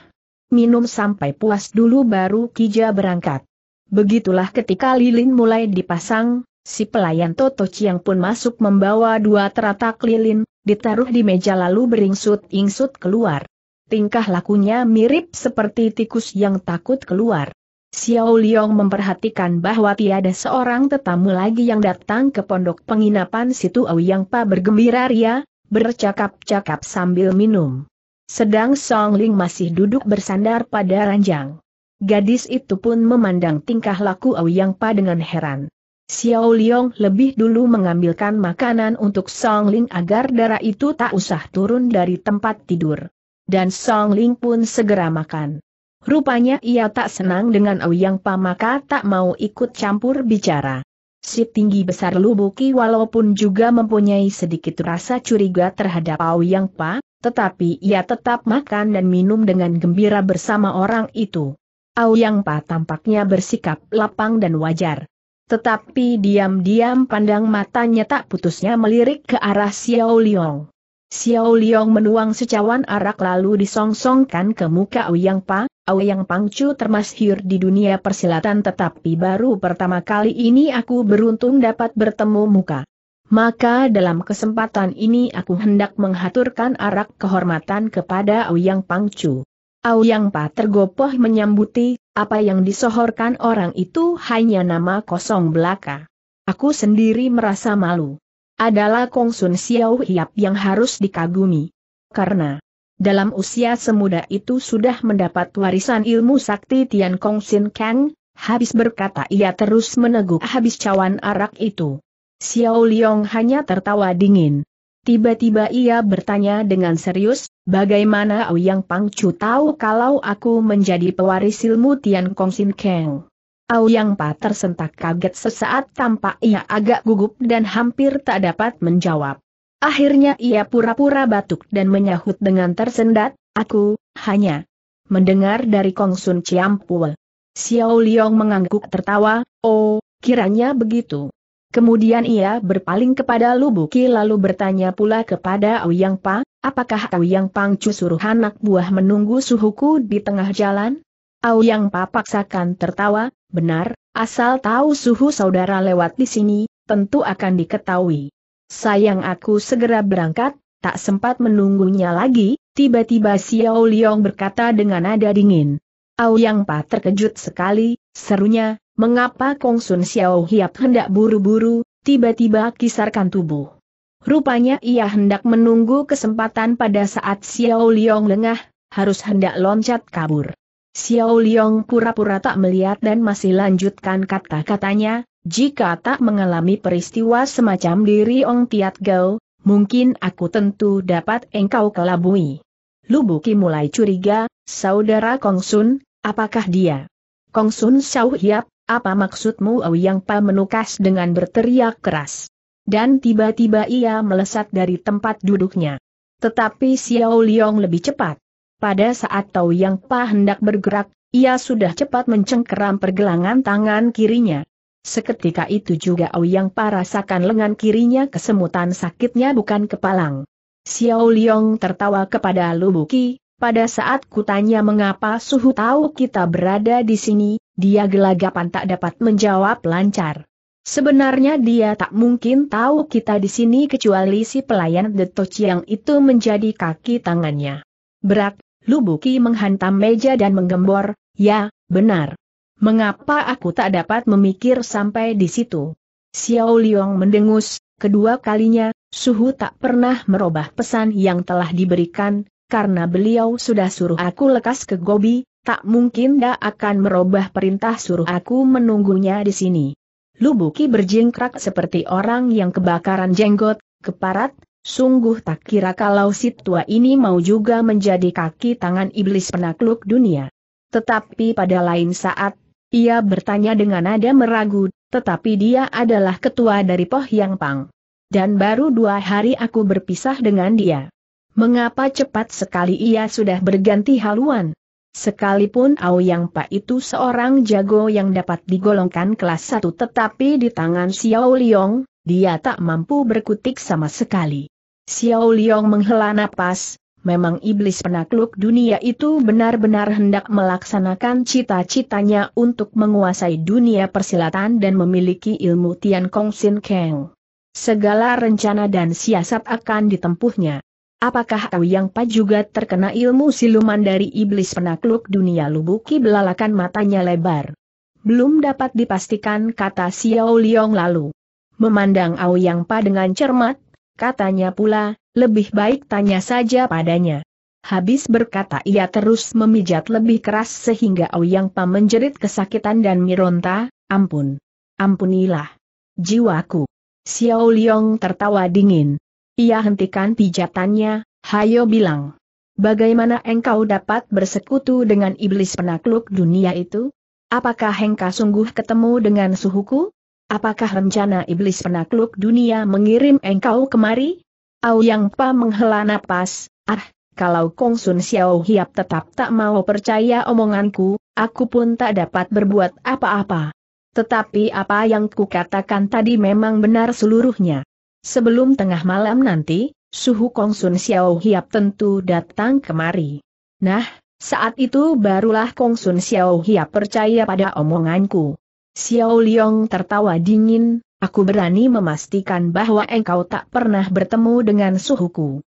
Minum sampai puas dulu baru Kija berangkat. Begitulah ketika lilin mulai dipasang, si pelayan Toto Chiang pun masuk membawa dua teratak lilin, ditaruh di meja lalu beringsut-ingsut keluar. Tingkah lakunya mirip seperti tikus yang takut keluar. Xiao Liang memperhatikan bahwa tiada seorang tetamu lagi yang datang ke pondok penginapan situ Auyang Yang Pa bergembira ria, bercakap-cakap sambil minum. Sedang Song Ling masih duduk bersandar pada ranjang. Gadis itu pun memandang tingkah laku Auyang Yang Pa dengan heran. Xiao Liang lebih dulu mengambilkan makanan untuk Song Ling agar darah itu tak usah turun dari tempat tidur. Dan Song Ling pun segera makan. Rupanya ia tak senang dengan Yang Pa maka tak mau ikut campur bicara. Si tinggi besar Lubuki walaupun juga mempunyai sedikit rasa curiga terhadap Yang Pa, tetapi ia tetap makan dan minum dengan gembira bersama orang itu. Yang Pa tampaknya bersikap lapang dan wajar. Tetapi diam-diam pandang matanya tak putusnya melirik ke arah Xiao Liang. Xiao Liang menuang secawan arak lalu disongsongkan ke muka Yang Pa, yang Pangcu termasyhur di dunia persilatan tetapi baru pertama kali ini aku beruntung dapat bertemu muka. Maka dalam kesempatan ini aku hendak menghaturkan arak kehormatan kepada Yang Pangcu. Yang Pa tergopoh menyambuti, apa yang disohorkan orang itu hanya nama kosong belaka. Aku sendiri merasa malu. Adalah Kongsun Xiao Hiap yang harus dikagumi. Karena dalam usia semuda itu sudah mendapat warisan ilmu sakti Tian Kong Sin Kang, habis berkata ia terus meneguk habis cawan arak itu. Xiao Liong hanya tertawa dingin. Tiba-tiba ia bertanya dengan serius, bagaimana Pang Chu tahu kalau aku menjadi pewaris ilmu Tian Kong Sin Kang? Yang Pa tersentak kaget sesaat tampak ia agak gugup dan hampir tak dapat menjawab. Akhirnya ia pura-pura batuk dan menyahut dengan tersendat, aku, hanya mendengar dari Kongsun Ciampul. Xiao Liong mengangguk tertawa, oh, kiranya begitu. Kemudian ia berpaling kepada Lubuki lalu bertanya pula kepada Ouyang Pa, apakah Auyang Pangcu suruh anak buah menunggu suhuku di tengah jalan? Ouyang Pa paksakan tertawa, benar, asal tahu suhu saudara lewat di sini, tentu akan diketahui. Sayang aku segera berangkat, tak sempat menunggunya lagi, tiba-tiba Xiao Liang berkata dengan nada dingin. Yang Pa terkejut sekali, serunya, mengapa Kong Sun Xiao Hiap hendak buru-buru, tiba-tiba kisarkan tubuh. Rupanya ia hendak menunggu kesempatan pada saat Xiao Liang lengah, harus hendak loncat kabur. Xiao Liang pura-pura tak melihat dan masih lanjutkan kata-katanya, jika tak mengalami peristiwa semacam diri Ong Tiat Gao, mungkin aku tentu dapat engkau kelabui. Lubuki mulai curiga, saudara Kong Sun, apakah dia? Kong Sun Xiao Hiap, apa maksudmu Yang Pa menukas dengan berteriak keras. Dan tiba-tiba ia melesat dari tempat duduknya. Tetapi Xiao Liong lebih cepat. Pada saat Tau Yang Pa hendak bergerak, ia sudah cepat mencengkeram pergelangan tangan kirinya. Seketika itu juga Ouyang parasakan lengan kirinya kesemutan sakitnya bukan kepalang. Xiao Liong tertawa kepada Lubuki, pada saat kutanya mengapa suhu tahu kita berada di sini, dia gelagapan tak dapat menjawab lancar. Sebenarnya dia tak mungkin tahu kita di sini kecuali si pelayan Detoch yang itu menjadi kaki tangannya. Berak, Lubuki menghantam meja dan menggembor, ya, benar. Mengapa aku tak dapat memikir sampai di situ? Xiao Liang mendengus, kedua kalinya, Suhu tak pernah merubah pesan yang telah diberikan, karena beliau sudah suruh aku lekas ke Gobi, tak mungkin dia akan merubah perintah suruh aku menunggunya di sini. Lubuki berjingkrak seperti orang yang kebakaran jenggot, keparat, sungguh tak kira kalau si tua ini mau juga menjadi kaki tangan iblis penakluk dunia. Tetapi pada lain saat, ia bertanya dengan nada meragu, tetapi dia adalah ketua dari Poh Yang Pang. Dan baru dua hari aku berpisah dengan dia. Mengapa cepat sekali ia sudah berganti haluan? Sekalipun Yang Pa itu seorang jago yang dapat digolongkan kelas satu, tetapi di tangan Xiao Liong, dia tak mampu berkutik sama sekali. Xiao Liong menghela napas, memang iblis penakluk dunia itu benar-benar hendak melaksanakan cita-citanya untuk menguasai dunia persilatan dan memiliki ilmu Tian Kong Sin Kang. Segala rencana dan siasat akan ditempuhnya. Apakah kau yang pa juga terkena ilmu siluman dari iblis penakluk dunia lubuki belalakan matanya lebar? Belum dapat dipastikan kata Xiao Liong lalu. Memandang Ao Yang Pa dengan cermat, katanya pula, lebih baik tanya saja padanya. Habis berkata ia terus memijat lebih keras sehingga Ouyang Pa menjerit kesakitan dan mironta, ampun. Ampunilah. Jiwaku. Xiao Liong tertawa dingin. Ia hentikan pijatannya, hayo bilang. Bagaimana engkau dapat bersekutu dengan iblis penakluk dunia itu? Apakah engkau sungguh ketemu dengan suhuku? Apakah rencana iblis penakluk dunia mengirim engkau kemari? Yang Pa menghela napas, ah, kalau Kong Sun Xiao Hiap tetap tak mau percaya omonganku, aku pun tak dapat berbuat apa-apa. Tetapi apa yang kukatakan tadi memang benar seluruhnya. Sebelum tengah malam nanti, suhu Kong Sun Xiao Hiap tentu datang kemari. Nah, saat itu barulah Kong Sun Xiao Hiap percaya pada omonganku. Xiao Liong tertawa dingin, aku berani memastikan bahwa engkau tak pernah bertemu dengan suhuku.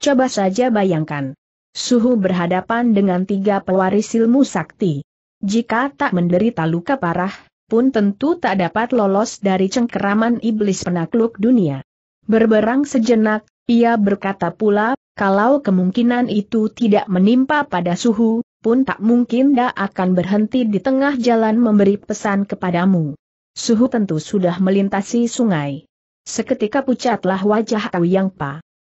Coba saja bayangkan. Suhu berhadapan dengan tiga pewaris ilmu sakti. Jika tak menderita luka parah, pun tentu tak dapat lolos dari cengkeraman iblis penakluk dunia. Berberang sejenak, ia berkata pula, kalau kemungkinan itu tidak menimpa pada suhu, pun tak mungkin dia akan berhenti di tengah jalan memberi pesan kepadamu. Suhu tentu sudah melintasi sungai. Seketika pucatlah wajah Awi Yang Pa.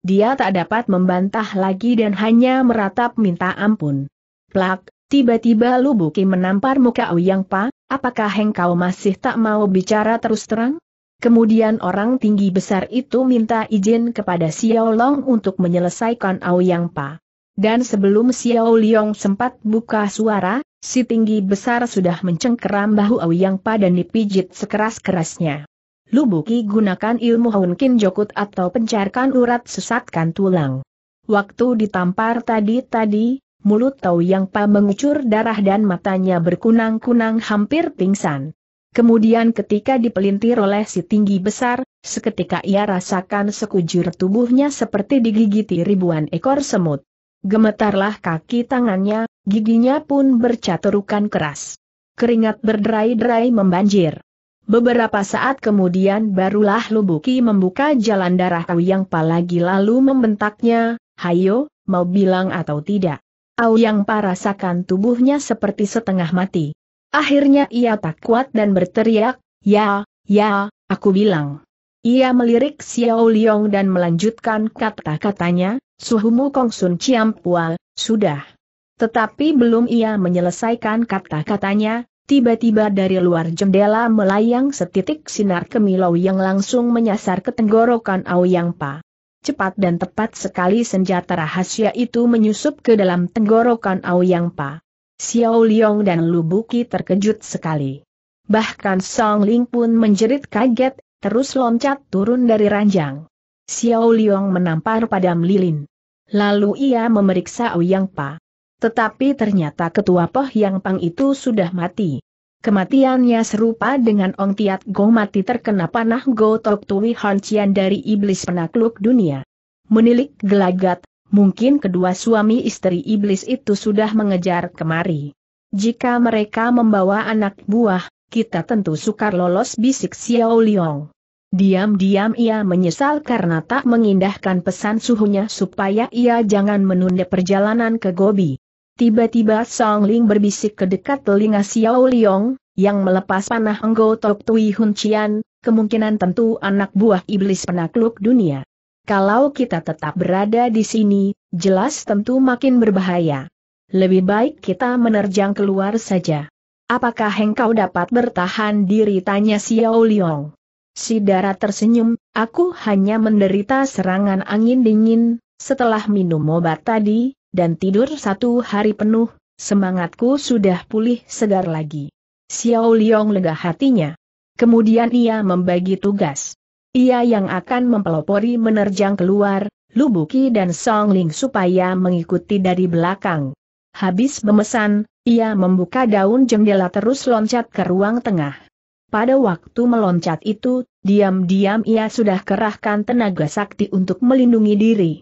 Dia tak dapat membantah lagi dan hanya meratap minta ampun. Plak, tiba-tiba Lubuki menampar muka Awi Yang Pa, apakah engkau masih tak mau bicara terus terang? Kemudian orang tinggi besar itu minta izin kepada Xiao Long untuk menyelesaikan Ao Yang Pa. Dan sebelum Xiao Long sempat buka suara, Si tinggi besar sudah mencengkeram bahu yang pada dipijit sekeras-kerasnya. Lubuki gunakan ilmu Honkin Jokut atau pencarkan urat sesatkan tulang. Waktu ditampar tadi-tadi, mulut Tau Yang Pa mengucur darah dan matanya berkunang-kunang hampir pingsan. Kemudian ketika dipelintir oleh si tinggi besar, seketika ia rasakan sekujur tubuhnya seperti digigiti ribuan ekor semut. Gemetarlah kaki tangannya, Giginya pun bercaturukan keras. Keringat berderai-derai membanjir. Beberapa saat kemudian barulah Lubuki membuka jalan darah yang Palagi lalu membentaknya, Hayo, mau bilang atau tidak. Yang Pa rasakan tubuhnya seperti setengah mati. Akhirnya ia tak kuat dan berteriak, ya, ya, aku bilang. Ia melirik Xiao Liong dan melanjutkan kata-katanya, Suhumu Kong Sun Chiam Pual sudah. Tetapi belum ia menyelesaikan kata-katanya, tiba-tiba dari luar jendela melayang setitik sinar kemilau yang langsung menyasar ke tenggorokan Aoyang Pa. Cepat dan tepat sekali senjata rahasia itu menyusup ke dalam tenggorokan Aoyang Pa. Xiao Liong dan Lu Buki terkejut sekali. Bahkan Song Ling pun menjerit kaget, terus loncat turun dari ranjang. Xiao Liong menampar padam lilin. Lalu ia memeriksa Aoyang Pa. Tetapi ternyata ketua Poh Yang Pang itu sudah mati. Kematiannya serupa dengan Ong Tiat Go mati terkena panah Go Tok Tui Hon Chian dari iblis penakluk dunia. Menilik gelagat, mungkin kedua suami istri iblis itu sudah mengejar kemari. Jika mereka membawa anak buah, kita tentu sukar lolos bisik Xiao Liong. Diam-diam ia menyesal karena tak mengindahkan pesan suhunya supaya ia jangan menunda perjalanan ke Gobi. Tiba-tiba Song Ling berbisik ke dekat telinga Xiao Liong, yang melepas panah Enggo Tok Tui Hun Qian, kemungkinan tentu anak buah iblis penakluk dunia. Kalau kita tetap berada di sini, jelas tentu makin berbahaya. Lebih baik kita menerjang keluar saja. Apakah engkau dapat bertahan diri tanya Xiao Liong. Si Dara tersenyum, aku hanya menderita serangan angin dingin, setelah minum obat tadi, dan tidur satu hari penuh, semangatku sudah pulih segar lagi. Xiao Liang lega hatinya. Kemudian ia membagi tugas. Ia yang akan mempelopori menerjang keluar, Lubuki dan Song Ling supaya mengikuti dari belakang. Habis memesan, ia membuka daun jendela terus loncat ke ruang tengah. Pada waktu meloncat itu, diam-diam ia sudah kerahkan tenaga sakti untuk melindungi diri.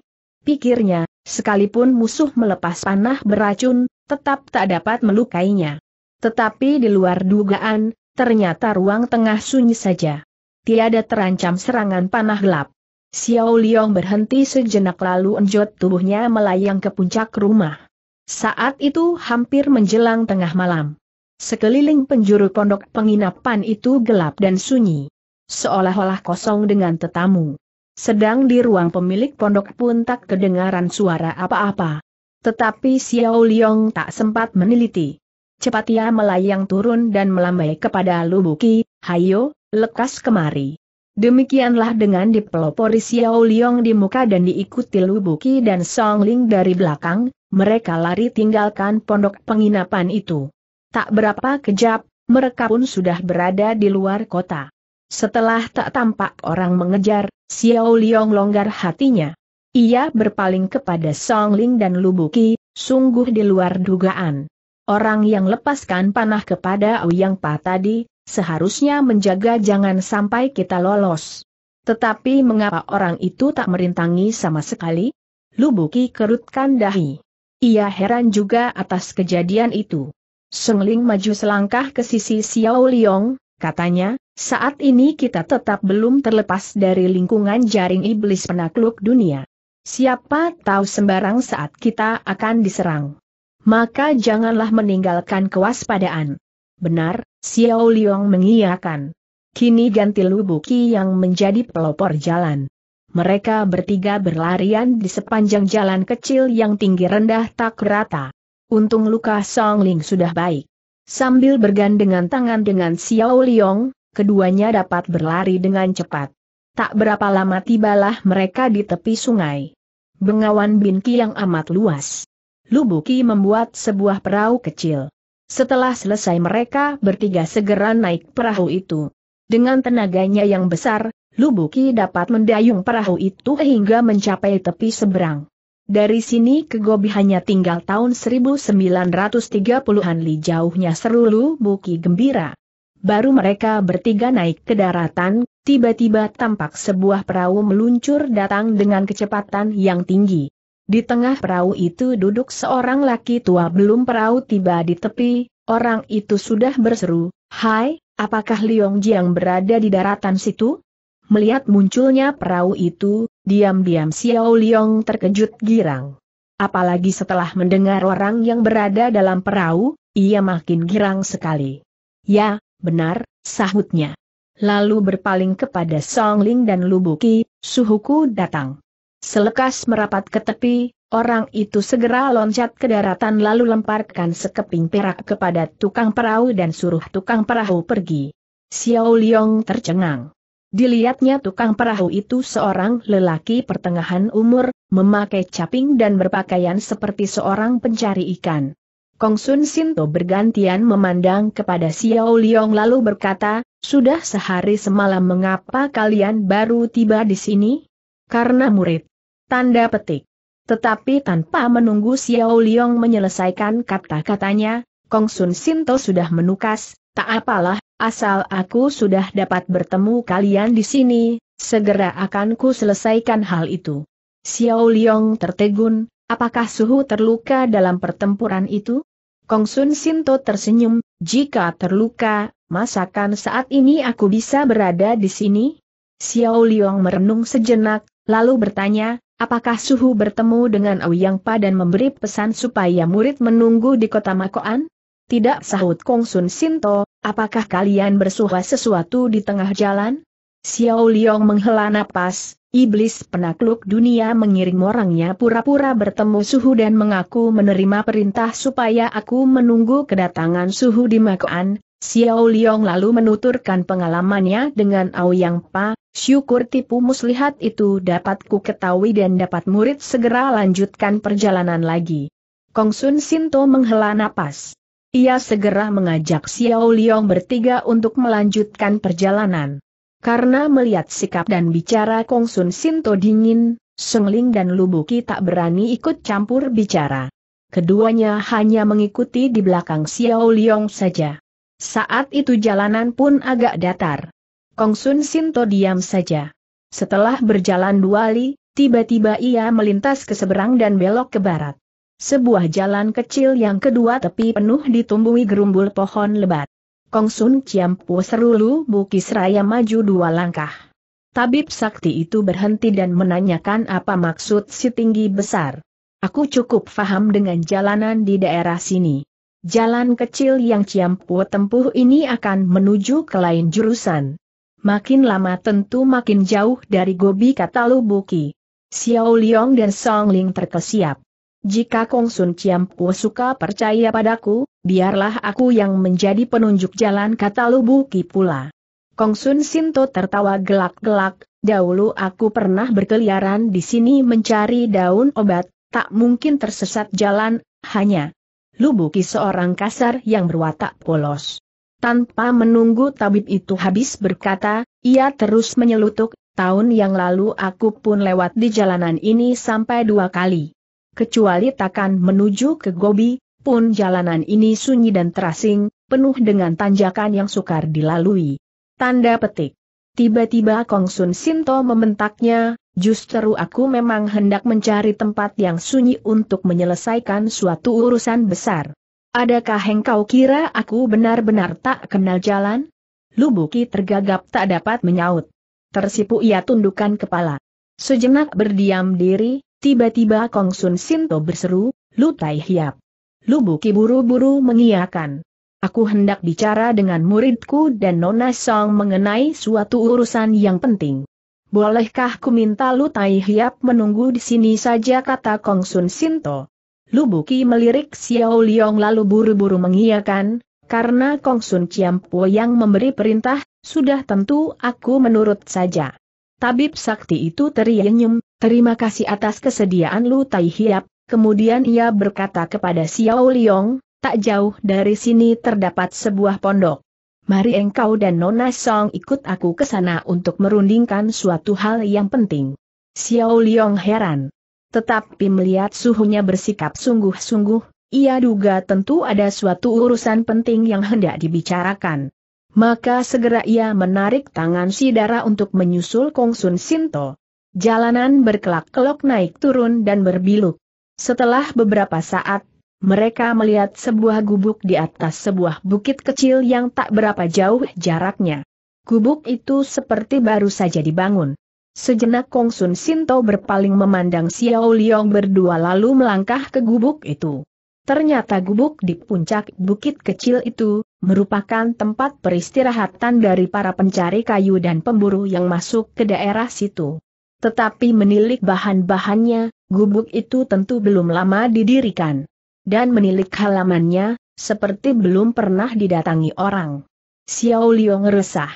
Pikirnya, Sekalipun musuh melepas panah beracun, tetap tak dapat melukainya. Tetapi di luar dugaan, ternyata ruang tengah sunyi saja. Tiada terancam serangan panah gelap. Xiao Liong berhenti sejenak lalu enjot tubuhnya melayang ke puncak rumah. Saat itu hampir menjelang tengah malam. Sekeliling penjuru pondok penginapan itu gelap dan sunyi. Seolah-olah kosong dengan tetamu. Sedang di ruang pemilik pondok pun tak kedengaran suara apa-apa. Tetapi Xiao Liong tak sempat meneliti. Cepat ia melayang turun dan melambai kepada Lubuki, Hayo, lekas kemari. Demikianlah dengan dipelopori Xiao Liong di muka dan diikuti Lubuki dan Song Ling dari belakang, mereka lari tinggalkan pondok penginapan itu. Tak berapa kejap, mereka pun sudah berada di luar kota setelah tak tampak orang mengejar, Xiao Liong longgar hatinya. Ia berpaling kepada Song Ling dan Lubuki, sungguh di luar dugaan. Orang yang lepaskan panah kepada Ouyang Pa tadi, seharusnya menjaga jangan sampai kita lolos. Tetapi mengapa orang itu tak merintangi sama sekali? Lubuki kerutkan dahi. Ia heran juga atas kejadian itu. Song Ling maju selangkah ke sisi Xiao Liong, katanya, saat ini kita tetap belum terlepas dari lingkungan jaring iblis penakluk dunia. Siapa tahu sembarang saat kita akan diserang. Maka janganlah meninggalkan kewaspadaan. Benar, Xiao Liong mengiyakan. Kini ganti Lubuki yang menjadi pelopor jalan. Mereka bertiga berlarian di sepanjang jalan kecil yang tinggi rendah tak rata. Untung luka Song Ling sudah baik. Sambil bergandengan tangan dengan Xiao Liong, keduanya dapat berlari dengan cepat. Tak berapa lama tibalah mereka di tepi sungai. Bengawan Binki yang amat luas. Lubuki membuat sebuah perahu kecil. Setelah selesai mereka bertiga segera naik perahu itu. Dengan tenaganya yang besar, Lubuki dapat mendayung perahu itu hingga mencapai tepi seberang. Dari sini ke Gobi hanya tinggal tahun 1930-an li jauhnya seru Lubuki gembira. Baru mereka bertiga naik ke daratan, tiba-tiba tampak sebuah perahu meluncur datang dengan kecepatan yang tinggi. Di tengah perahu itu duduk seorang laki tua belum perahu tiba di tepi, orang itu sudah berseru, Hai, apakah Liong Jiang berada di daratan situ? Melihat munculnya perahu itu, diam-diam Xiao Liong terkejut girang. Apalagi setelah mendengar orang yang berada dalam perahu, ia makin girang sekali. Ya, Benar, sahutnya. Lalu berpaling kepada Song Ling dan Lubuki, suhuku datang. Selekas merapat ke tepi, orang itu segera loncat ke daratan lalu lemparkan sekeping perak kepada tukang perahu dan suruh tukang perahu pergi. Xiao Liong tercengang. Dilihatnya tukang perahu itu seorang lelaki pertengahan umur, memakai caping dan berpakaian seperti seorang pencari ikan. Kong Sun Sinto bergantian memandang kepada Xiao Liong lalu berkata, Sudah sehari semalam mengapa kalian baru tiba di sini? Karena murid. Tanda petik. Tetapi tanpa menunggu Xiao Liong menyelesaikan kata-katanya, Kong Sun Sinto sudah menukas, tak apalah, asal aku sudah dapat bertemu kalian di sini, segera akan ku selesaikan hal itu. Xiao Liong tertegun, Apakah Suhu terluka dalam pertempuran itu? Kong Sun Sinto tersenyum, jika terluka, masakan saat ini aku bisa berada di sini? Xiao Liang merenung sejenak, lalu bertanya, apakah Suhu bertemu dengan Auyang Pa dan memberi pesan supaya murid menunggu di kota Makoan? Tidak sahut Kong Sun Sinto, apakah kalian bersuah sesuatu di tengah jalan? Xiao Liang menghela napas, Iblis penakluk dunia mengiring orangnya pura-pura bertemu suhu dan mengaku menerima perintah supaya aku menunggu kedatangan suhu di Makoan. Xiao Liong lalu menuturkan pengalamannya dengan Yang Pa, syukur tipu muslihat itu dapat ku ketahui dan dapat murid segera lanjutkan perjalanan lagi. Kong Sun Sinto menghela napas. Ia segera mengajak Xiao Liong bertiga untuk melanjutkan perjalanan. Karena melihat sikap dan bicara Kong Sun Sinto dingin, Sengling Ling dan Lubuki tak berani ikut campur bicara. Keduanya hanya mengikuti di belakang Xiao Liong saja. Saat itu jalanan pun agak datar. Kong Sun Sinto diam saja. Setelah berjalan dua li, tiba-tiba ia melintas ke seberang dan belok ke barat. Sebuah jalan kecil yang kedua tepi penuh ditumbuhi gerumbul pohon lebat. Kong Kongsun Ciampu Serulu Bukis Raya maju dua langkah. Tabib sakti itu berhenti dan menanyakan apa maksud si tinggi besar. Aku cukup faham dengan jalanan di daerah sini. Jalan kecil yang Ciampu tempuh ini akan menuju ke lain jurusan. Makin lama tentu makin jauh dari Gobi kata Lu Buki. Xiao Liang dan Song Ling terkesiap. Jika Kong Sun Ciampu suka percaya padaku, biarlah aku yang menjadi penunjuk jalan kata Lubu Kong Sun Sinto tertawa gelak-gelak, dahulu aku pernah berkeliaran di sini mencari daun obat, tak mungkin tersesat jalan, hanya Lubuki seorang kasar yang berwatak polos. Tanpa menunggu tabib itu habis berkata, ia terus menyelutuk, tahun yang lalu aku pun lewat di jalanan ini sampai dua kali kecuali takkan menuju ke Gobi, pun jalanan ini sunyi dan terasing, penuh dengan tanjakan yang sukar dilalui. Tanda petik. Tiba-tiba Kong Sun Sinto membentaknya, justru aku memang hendak mencari tempat yang sunyi untuk menyelesaikan suatu urusan besar. Adakah engkau kira aku benar-benar tak kenal jalan? Lubuki tergagap tak dapat menyaut. Tersipu ia tundukkan kepala. Sejenak berdiam diri, Tiba-tiba Kong Sun Sinto berseru, Lu Tai Hiap. Lubuki buru-buru mengiakan. Aku hendak bicara dengan muridku dan Nona Song mengenai suatu urusan yang penting. Bolehkah ku minta Lu Tai Hiap menunggu di sini saja kata Kong Sun Sinto. Lubuki melirik Xiao Liong lalu buru-buru mengiyakan, karena Kong Sun Chiampo yang memberi perintah, sudah tentu aku menurut saja. Tabib sakti itu teryenyum, Terima kasih atas kesediaan Lu Tai Hiap, kemudian ia berkata kepada Xiao Liong, tak jauh dari sini terdapat sebuah pondok. Mari engkau dan Nona Song ikut aku ke sana untuk merundingkan suatu hal yang penting. Xiao Liong heran. Tetapi melihat suhunya bersikap sungguh-sungguh, ia duga tentu ada suatu urusan penting yang hendak dibicarakan. Maka segera ia menarik tangan si Dara untuk menyusul Kong Sun Sinto. Jalanan berkelak-kelok naik turun dan berbiluk. Setelah beberapa saat, mereka melihat sebuah gubuk di atas sebuah bukit kecil yang tak berapa jauh jaraknya. Gubuk itu seperti baru saja dibangun. Sejenak Kong Sun Sinto berpaling memandang Xiao Liong berdua lalu melangkah ke gubuk itu. Ternyata gubuk di puncak bukit kecil itu, merupakan tempat peristirahatan dari para pencari kayu dan pemburu yang masuk ke daerah situ. Tetapi menilik bahan-bahannya, gubuk itu tentu belum lama didirikan. Dan menilik halamannya, seperti belum pernah didatangi orang. Xiao Liong resah.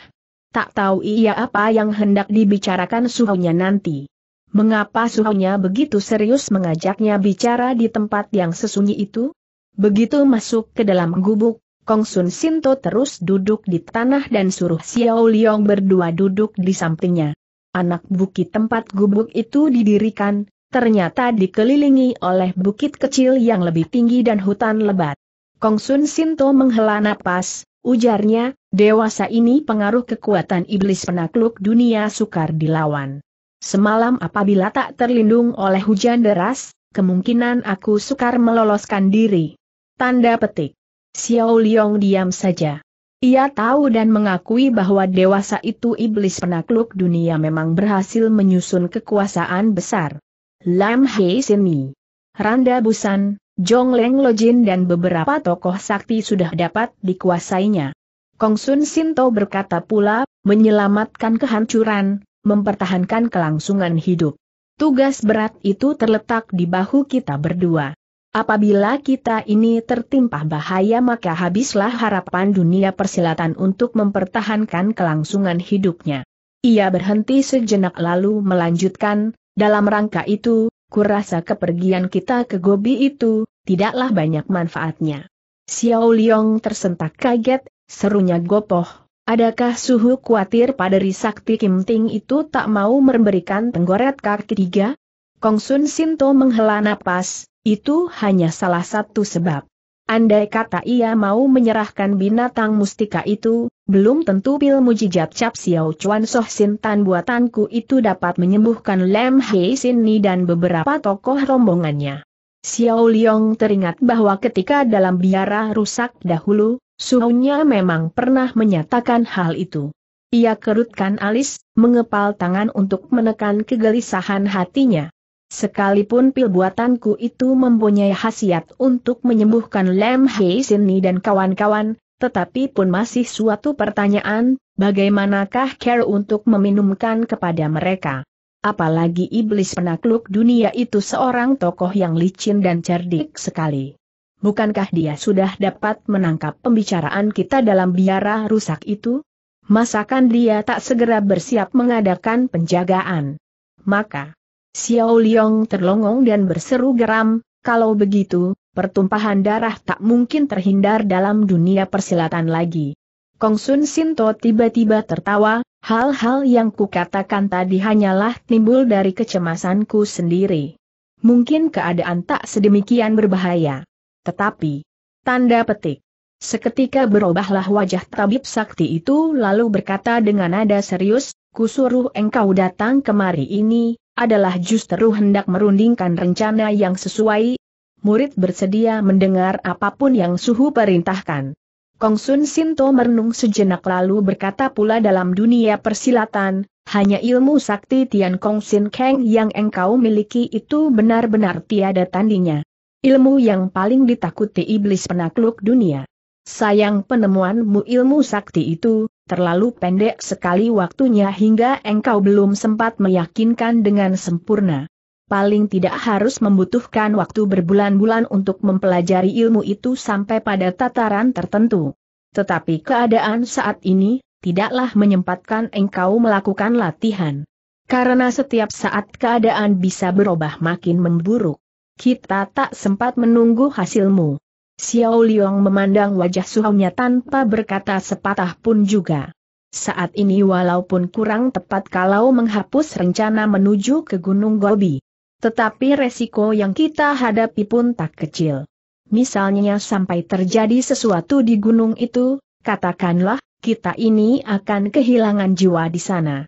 Tak tahu ia apa yang hendak dibicarakan suhunya nanti. Mengapa suhunya begitu serius mengajaknya bicara di tempat yang sesunyi itu? Begitu masuk ke dalam gubuk, Kong Sun Sinto terus duduk di tanah dan suruh Xiao Liong berdua duduk di sampingnya anak bukit tempat gubuk itu didirikan, ternyata dikelilingi oleh bukit kecil yang lebih tinggi dan hutan lebat. Kong Sun Sinto menghela napas, ujarnya, dewasa ini pengaruh kekuatan iblis penakluk dunia sukar dilawan. Semalam apabila tak terlindung oleh hujan deras, kemungkinan aku sukar meloloskan diri. Tanda petik. Xiao Liong diam saja. Ia tahu dan mengakui bahwa dewasa itu iblis penakluk dunia memang berhasil menyusun kekuasaan besar. Lam Hei Sini, Randa Busan, Jong Leng Lojin dan beberapa tokoh sakti sudah dapat dikuasainya. Kong Sun Sinto berkata pula, menyelamatkan kehancuran, mempertahankan kelangsungan hidup. Tugas berat itu terletak di bahu kita berdua. Apabila kita ini tertimpa bahaya maka habislah harapan dunia persilatan untuk mempertahankan kelangsungan hidupnya. Ia berhenti sejenak lalu melanjutkan, dalam rangka itu, kurasa kepergian kita ke Gobi itu, tidaklah banyak manfaatnya. Xiao Liong tersentak kaget, serunya gopoh, adakah suhu khawatir pada Risakti Kim Ting itu tak mau memberikan penggoret kaki tiga? Sun Sinto menghela napas, itu hanya salah satu sebab. Andai kata ia mau menyerahkan binatang mustika itu, belum tentu pil mujijat cap Xiao Chuan Soh Sintan buatanku itu dapat menyembuhkan Lem Hei Sini dan beberapa tokoh rombongannya. Xiao Liong teringat bahwa ketika dalam biara rusak dahulu, suhunya memang pernah menyatakan hal itu. Ia kerutkan alis, mengepal tangan untuk menekan kegelisahan hatinya. Sekalipun pil buatanku itu mempunyai khasiat untuk menyembuhkan Lem Hei Sini dan kawan-kawan, tetapi pun masih suatu pertanyaan, bagaimanakah care untuk meminumkan kepada mereka? Apalagi iblis penakluk dunia itu seorang tokoh yang licin dan cerdik sekali. Bukankah dia sudah dapat menangkap pembicaraan kita dalam biara rusak itu? Masakan dia tak segera bersiap mengadakan penjagaan? Maka, Xiao Liang terlongong dan berseru geram, kalau begitu, pertumpahan darah tak mungkin terhindar dalam dunia persilatan lagi. Kong Sun Sinto tiba-tiba tertawa, hal-hal yang kukatakan tadi hanyalah timbul dari kecemasanku sendiri. Mungkin keadaan tak sedemikian berbahaya. Tetapi, tanda petik, Seketika berubahlah wajah tabib sakti itu lalu berkata dengan nada serius, kusuruh engkau datang kemari ini, adalah justru hendak merundingkan rencana yang sesuai. Murid bersedia mendengar apapun yang suhu perintahkan. Kong Sun Sinto merenung sejenak lalu berkata pula dalam dunia persilatan, hanya ilmu sakti Tian Kong Sin Kang yang engkau miliki itu benar-benar tiada tandingnya. Ilmu yang paling ditakuti iblis penakluk dunia. Sayang penemuanmu ilmu sakti itu, terlalu pendek sekali waktunya hingga engkau belum sempat meyakinkan dengan sempurna. Paling tidak harus membutuhkan waktu berbulan-bulan untuk mempelajari ilmu itu sampai pada tataran tertentu. Tetapi keadaan saat ini, tidaklah menyempatkan engkau melakukan latihan. Karena setiap saat keadaan bisa berubah makin memburuk. Kita tak sempat menunggu hasilmu. Xiao Liang memandang wajah suaminya tanpa berkata sepatah pun juga. Saat ini walaupun kurang tepat kalau menghapus rencana menuju ke Gunung Gobi. Tetapi resiko yang kita hadapi pun tak kecil. Misalnya sampai terjadi sesuatu di gunung itu, katakanlah, kita ini akan kehilangan jiwa di sana.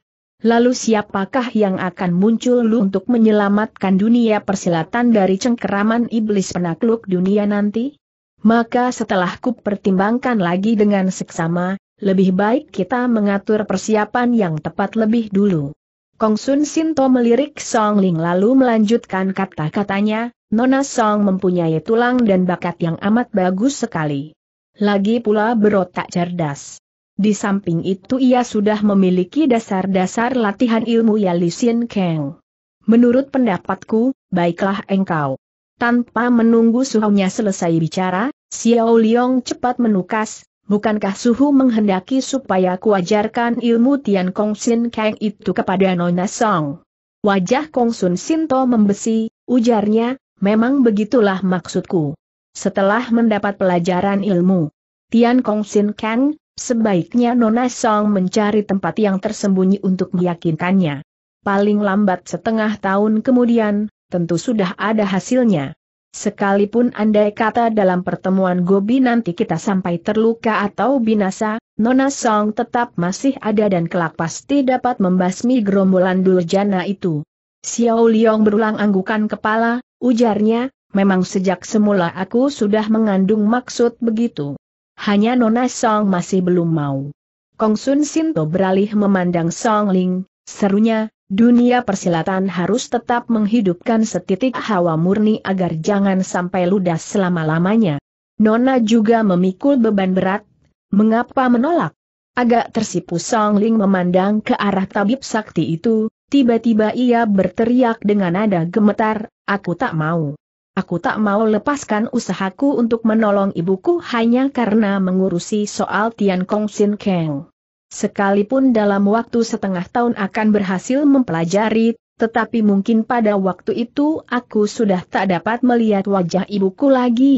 Lalu siapakah yang akan muncul lu untuk menyelamatkan dunia persilatan dari cengkeraman iblis penakluk dunia nanti? Maka setelah ku pertimbangkan lagi dengan seksama, lebih baik kita mengatur persiapan yang tepat lebih dulu. Kongsun Sinto melirik Song Ling lalu melanjutkan kata-katanya, Nona Song mempunyai tulang dan bakat yang amat bagus sekali. Lagi pula berotak cerdas. Di samping itu ia sudah memiliki dasar-dasar latihan ilmu Yalisin Kang. Menurut pendapatku, baiklah engkau tanpa menunggu suhunya selesai bicara, Xiao Liong cepat menukas, bukankah suhu menghendaki supaya kuajarkan ilmu Tian Kong Sin Kang itu kepada Nona Song? Wajah Kong Sun Sinto membesi, ujarnya, memang begitulah maksudku. Setelah mendapat pelajaran ilmu, Tian Kong Sin Kang, sebaiknya Nona Song mencari tempat yang tersembunyi untuk meyakinkannya. Paling lambat setengah tahun kemudian, tentu sudah ada hasilnya. Sekalipun andai kata dalam pertemuan Gobi nanti kita sampai terluka atau binasa, Nona Song tetap masih ada dan kelak pasti dapat membasmi gerombolan durjana itu. Xiao Liang berulang anggukan kepala, ujarnya, memang sejak semula aku sudah mengandung maksud begitu. Hanya Nona Song masih belum mau. Kong Sun Sinto beralih memandang Song Ling, serunya, Dunia persilatan harus tetap menghidupkan setitik hawa murni agar jangan sampai ludas selama-lamanya. Nona juga memikul beban berat, mengapa menolak? Agak tersipu Song Ling memandang ke arah tabib sakti itu, tiba-tiba ia berteriak dengan nada gemetar, aku tak mau. Aku tak mau lepaskan usahaku untuk menolong ibuku hanya karena mengurusi soal Tian Kong Sin Kang. Sekalipun dalam waktu setengah tahun akan berhasil mempelajari, tetapi mungkin pada waktu itu aku sudah tak dapat melihat wajah ibuku lagi.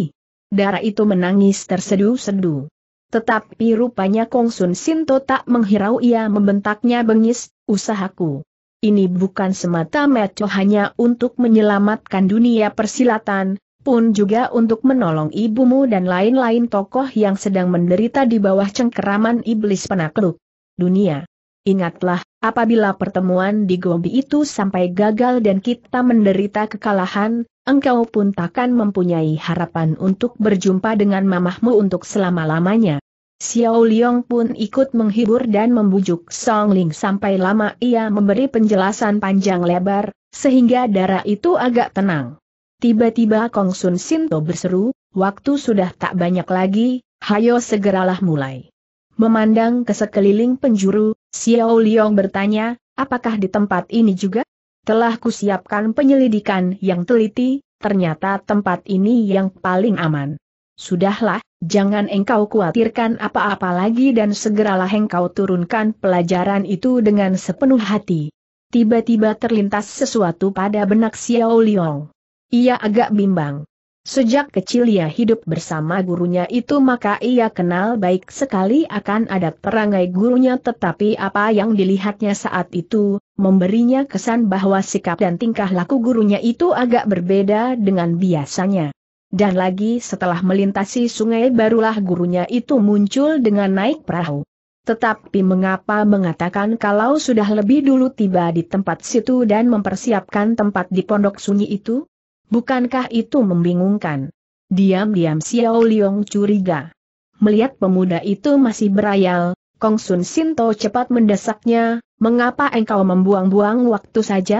Darah itu menangis tersedu-sedu. Tetapi rupanya Kong Kongsun Sinto tak menghirau ia membentaknya bengis, usahaku. Ini bukan semata-mata hanya untuk menyelamatkan dunia persilatan, pun juga untuk menolong ibumu dan lain-lain tokoh yang sedang menderita di bawah cengkeraman iblis penakluk dunia. Ingatlah, apabila pertemuan di Gobi itu sampai gagal dan kita menderita kekalahan, engkau pun takkan mempunyai harapan untuk berjumpa dengan mamahmu untuk selama-lamanya. Xiao Liang pun ikut menghibur dan membujuk Song Ling sampai lama ia memberi penjelasan panjang lebar, sehingga darah itu agak tenang. Tiba-tiba Kong Sun Sinto berseru, waktu sudah tak banyak lagi, hayo segeralah mulai. Memandang ke sekeliling penjuru, Xiao Liong bertanya, apakah di tempat ini juga? Telah kusiapkan penyelidikan yang teliti, ternyata tempat ini yang paling aman. Sudahlah, jangan engkau khawatirkan apa-apa lagi dan segeralah engkau turunkan pelajaran itu dengan sepenuh hati. Tiba-tiba terlintas sesuatu pada benak Xiao Liong. Ia agak bimbang. Sejak kecil ia hidup bersama gurunya itu maka ia kenal baik sekali akan adat perangai gurunya tetapi apa yang dilihatnya saat itu, memberinya kesan bahwa sikap dan tingkah laku gurunya itu agak berbeda dengan biasanya. Dan lagi setelah melintasi sungai barulah gurunya itu muncul dengan naik perahu. Tetapi mengapa mengatakan kalau sudah lebih dulu tiba di tempat situ dan mempersiapkan tempat di pondok sunyi itu? Bukankah itu membingungkan? Diam-diam Xiao Liong curiga. Melihat pemuda itu masih berayal, Kong Sun Sinto cepat mendesaknya, mengapa engkau membuang-buang waktu saja?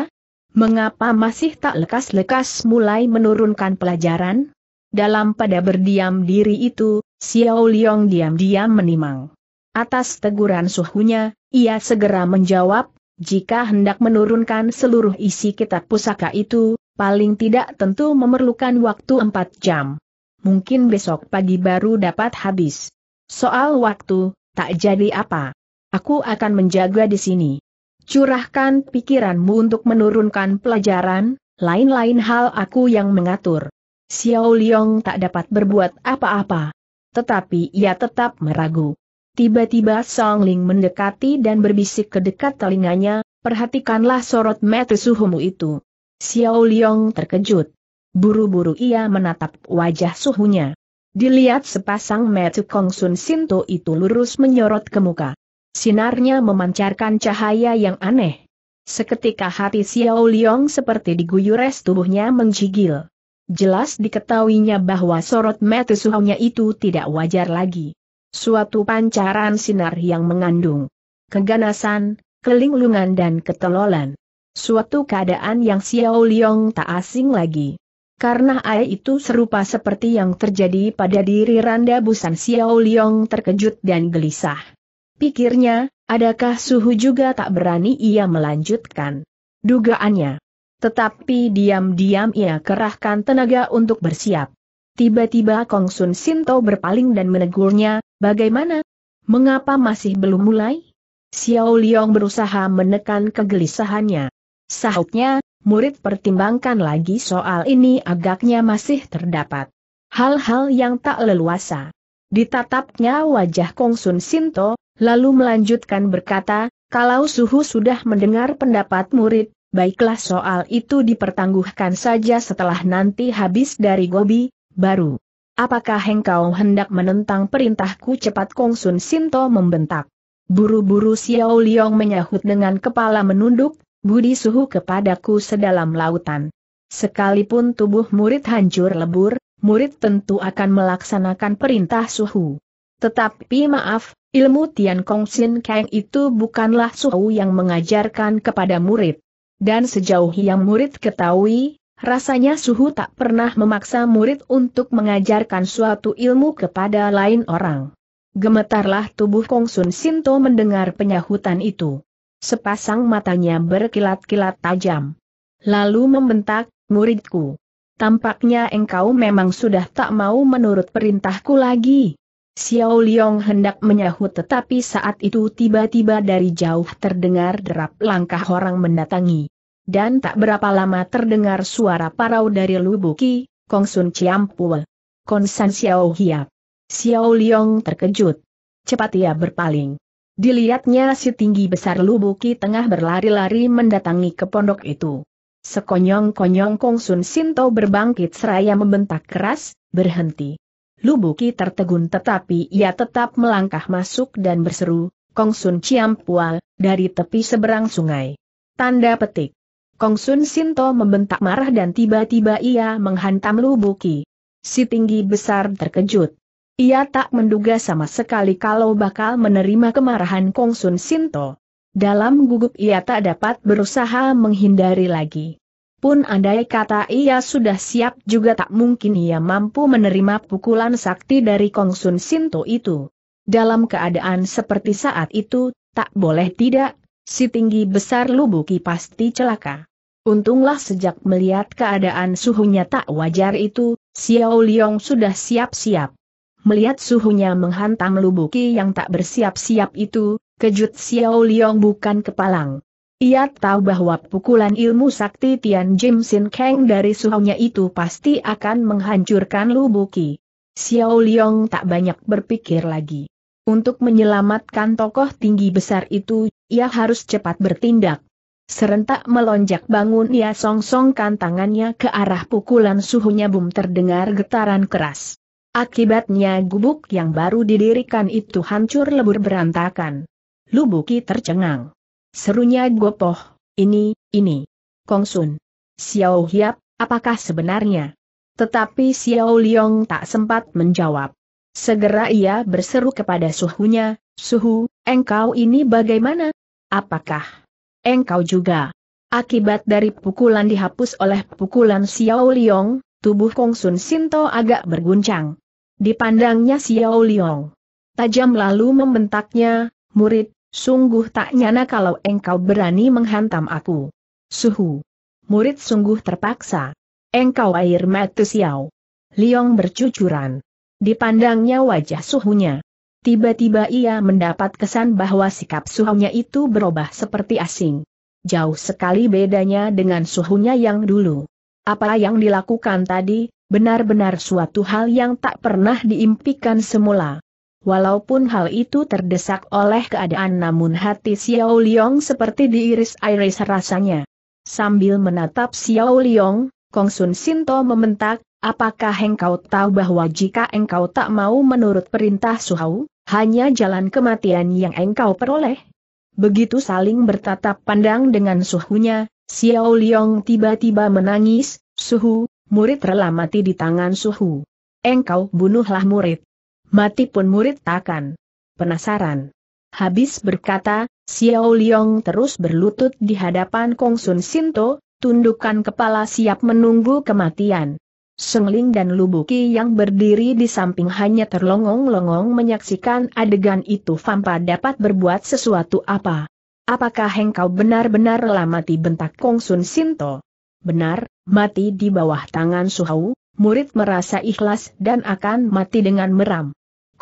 Mengapa masih tak lekas-lekas mulai menurunkan pelajaran? Dalam pada berdiam diri itu, Xiao Liong diam-diam menimang. Atas teguran suhunya, ia segera menjawab, jika hendak menurunkan seluruh isi kitab pusaka itu, paling tidak tentu memerlukan waktu 4 jam. Mungkin besok pagi baru dapat habis. Soal waktu, tak jadi apa. Aku akan menjaga di sini. Curahkan pikiranmu untuk menurunkan pelajaran, lain-lain hal aku yang mengatur. Xiao Liang tak dapat berbuat apa-apa. Tetapi ia tetap meragu. Tiba-tiba Song Ling mendekati dan berbisik ke dekat telinganya, perhatikanlah sorot mata suhumu itu. Xiao Liong terkejut. Buru-buru ia menatap wajah suhunya. Dilihat sepasang metu Kong Sun Sinto itu lurus menyorot ke muka. Sinarnya memancarkan cahaya yang aneh. Seketika hati Xiao Liong seperti diguyur es tubuhnya menjigil. Jelas diketahuinya bahwa sorot metu suhunya itu tidak wajar lagi. Suatu pancaran sinar yang mengandung keganasan, kelinglungan dan ketelolan. Suatu keadaan yang Xiao Liong tak asing lagi. Karena air itu serupa seperti yang terjadi pada diri Randa Busan Xiao Liong terkejut dan gelisah. Pikirnya, adakah suhu juga tak berani ia melanjutkan? Dugaannya. Tetapi diam-diam ia kerahkan tenaga untuk bersiap. Tiba-tiba Kong Sun Sinto berpaling dan menegurnya, bagaimana? Mengapa masih belum mulai? Xiao Liong berusaha menekan kegelisahannya. Sahutnya, murid pertimbangkan lagi soal ini agaknya masih terdapat hal-hal yang tak leluasa. Ditatapnya wajah Kong Sun Sinto, lalu melanjutkan berkata, kalau suhu sudah mendengar pendapat murid, baiklah soal itu dipertangguhkan saja setelah nanti habis dari Gobi, baru. Apakah engkau hendak menentang perintahku cepat Kong Sun Sinto membentak. Buru-buru Xiao Liang menyahut dengan kepala menunduk, budi suhu kepadaku sedalam lautan. Sekalipun tubuh murid hancur lebur, murid tentu akan melaksanakan perintah suhu. Tetapi maaf, ilmu Tian Kong Sin Kang itu bukanlah suhu yang mengajarkan kepada murid. Dan sejauh yang murid ketahui, rasanya suhu tak pernah memaksa murid untuk mengajarkan suatu ilmu kepada lain orang. Gemetarlah tubuh Kong Sun Sinto mendengar penyahutan itu. Sepasang matanya berkilat-kilat tajam. Lalu membentak, muridku. Tampaknya engkau memang sudah tak mau menurut perintahku lagi. Xiao Liong hendak menyahut tetapi saat itu tiba-tiba dari jauh terdengar derap langkah orang mendatangi. Dan tak berapa lama terdengar suara parau dari Lubuki, Sun campur. Konsan Xiao Hiap. Xiao Liong terkejut. Cepat ia berpaling. Dilihatnya si tinggi besar Lubuki tengah berlari-lari mendatangi ke pondok itu. Sekonyong-konyong Kong Sun Sinto berbangkit seraya membentak keras, berhenti. Lubuki tertegun tetapi ia tetap melangkah masuk dan berseru, Kong Sun Ciampual, dari tepi seberang sungai. Tanda petik. Kong Sun Sinto membentak marah dan tiba-tiba ia menghantam Lubuki. Si tinggi besar terkejut. Ia tak menduga sama sekali kalau bakal menerima kemarahan Kong Sun Sinto. Dalam gugup ia tak dapat berusaha menghindari lagi. Pun andai kata ia sudah siap juga tak mungkin ia mampu menerima pukulan sakti dari Kong Sun Sinto itu. Dalam keadaan seperti saat itu, tak boleh tidak, si tinggi besar Lubuki pasti celaka. Untunglah sejak melihat keadaan suhunya tak wajar itu, Xiao Liong sudah siap-siap. Melihat suhunya menghantam lubuki yang tak bersiap-siap itu, kejut Xiao Liong bukan kepalang. Ia tahu bahwa pukulan ilmu sakti Tian Jim Sin Kang dari suhunya itu pasti akan menghancurkan lubuki. Xiao Liong tak banyak berpikir lagi. Untuk menyelamatkan tokoh tinggi besar itu, ia harus cepat bertindak. Serentak melonjak bangun ia songsongkan tangannya ke arah pukulan suhunya bum terdengar getaran keras. Akibatnya gubuk yang baru didirikan itu hancur lebur berantakan. Lubuki tercengang. Serunya Gopoh, ini, ini. Kongsun. Xiao Hiap, apakah sebenarnya? Tetapi Xiao Liong tak sempat menjawab. Segera ia berseru kepada suhunya, Suhu, engkau ini bagaimana? Apakah engkau juga? Akibat dari pukulan dihapus oleh pukulan Xiao Liong, tubuh Kongsun Sinto agak berguncang. Dipandangnya Xiao Liong. Tajam lalu membentaknya, murid, sungguh tak nyana kalau engkau berani menghantam aku. Suhu. Murid sungguh terpaksa. Engkau air mata Xiao. Liong bercucuran. Dipandangnya wajah suhunya. Tiba-tiba ia mendapat kesan bahwa sikap suhunya itu berubah seperti asing. Jauh sekali bedanya dengan suhunya yang dulu. Apa yang dilakukan tadi, benar-benar suatu hal yang tak pernah diimpikan semula. Walaupun hal itu terdesak oleh keadaan namun hati Xiao Liang seperti diiris-iris rasanya. Sambil menatap Xiao Liang, Kong Sun Sinto mementak, apakah engkau tahu bahwa jika engkau tak mau menurut perintah Suhau, hanya jalan kematian yang engkau peroleh? Begitu saling bertatap pandang dengan suhunya, Xiao Liang tiba-tiba menangis, Suhu, murid rela mati di tangan suhu. Engkau bunuhlah murid. Mati pun murid takkan. Penasaran. Habis berkata, Xiao Liong terus berlutut di hadapan Kong Sun Sinto, tundukkan kepala siap menunggu kematian. Sengling dan Lubuki yang berdiri di samping hanya terlongong-longong menyaksikan adegan itu Fampa dapat berbuat sesuatu apa. Apakah engkau benar-benar rela mati bentak Kong Sun Sinto? benar, mati di bawah tangan Suhau, murid merasa ikhlas dan akan mati dengan meram.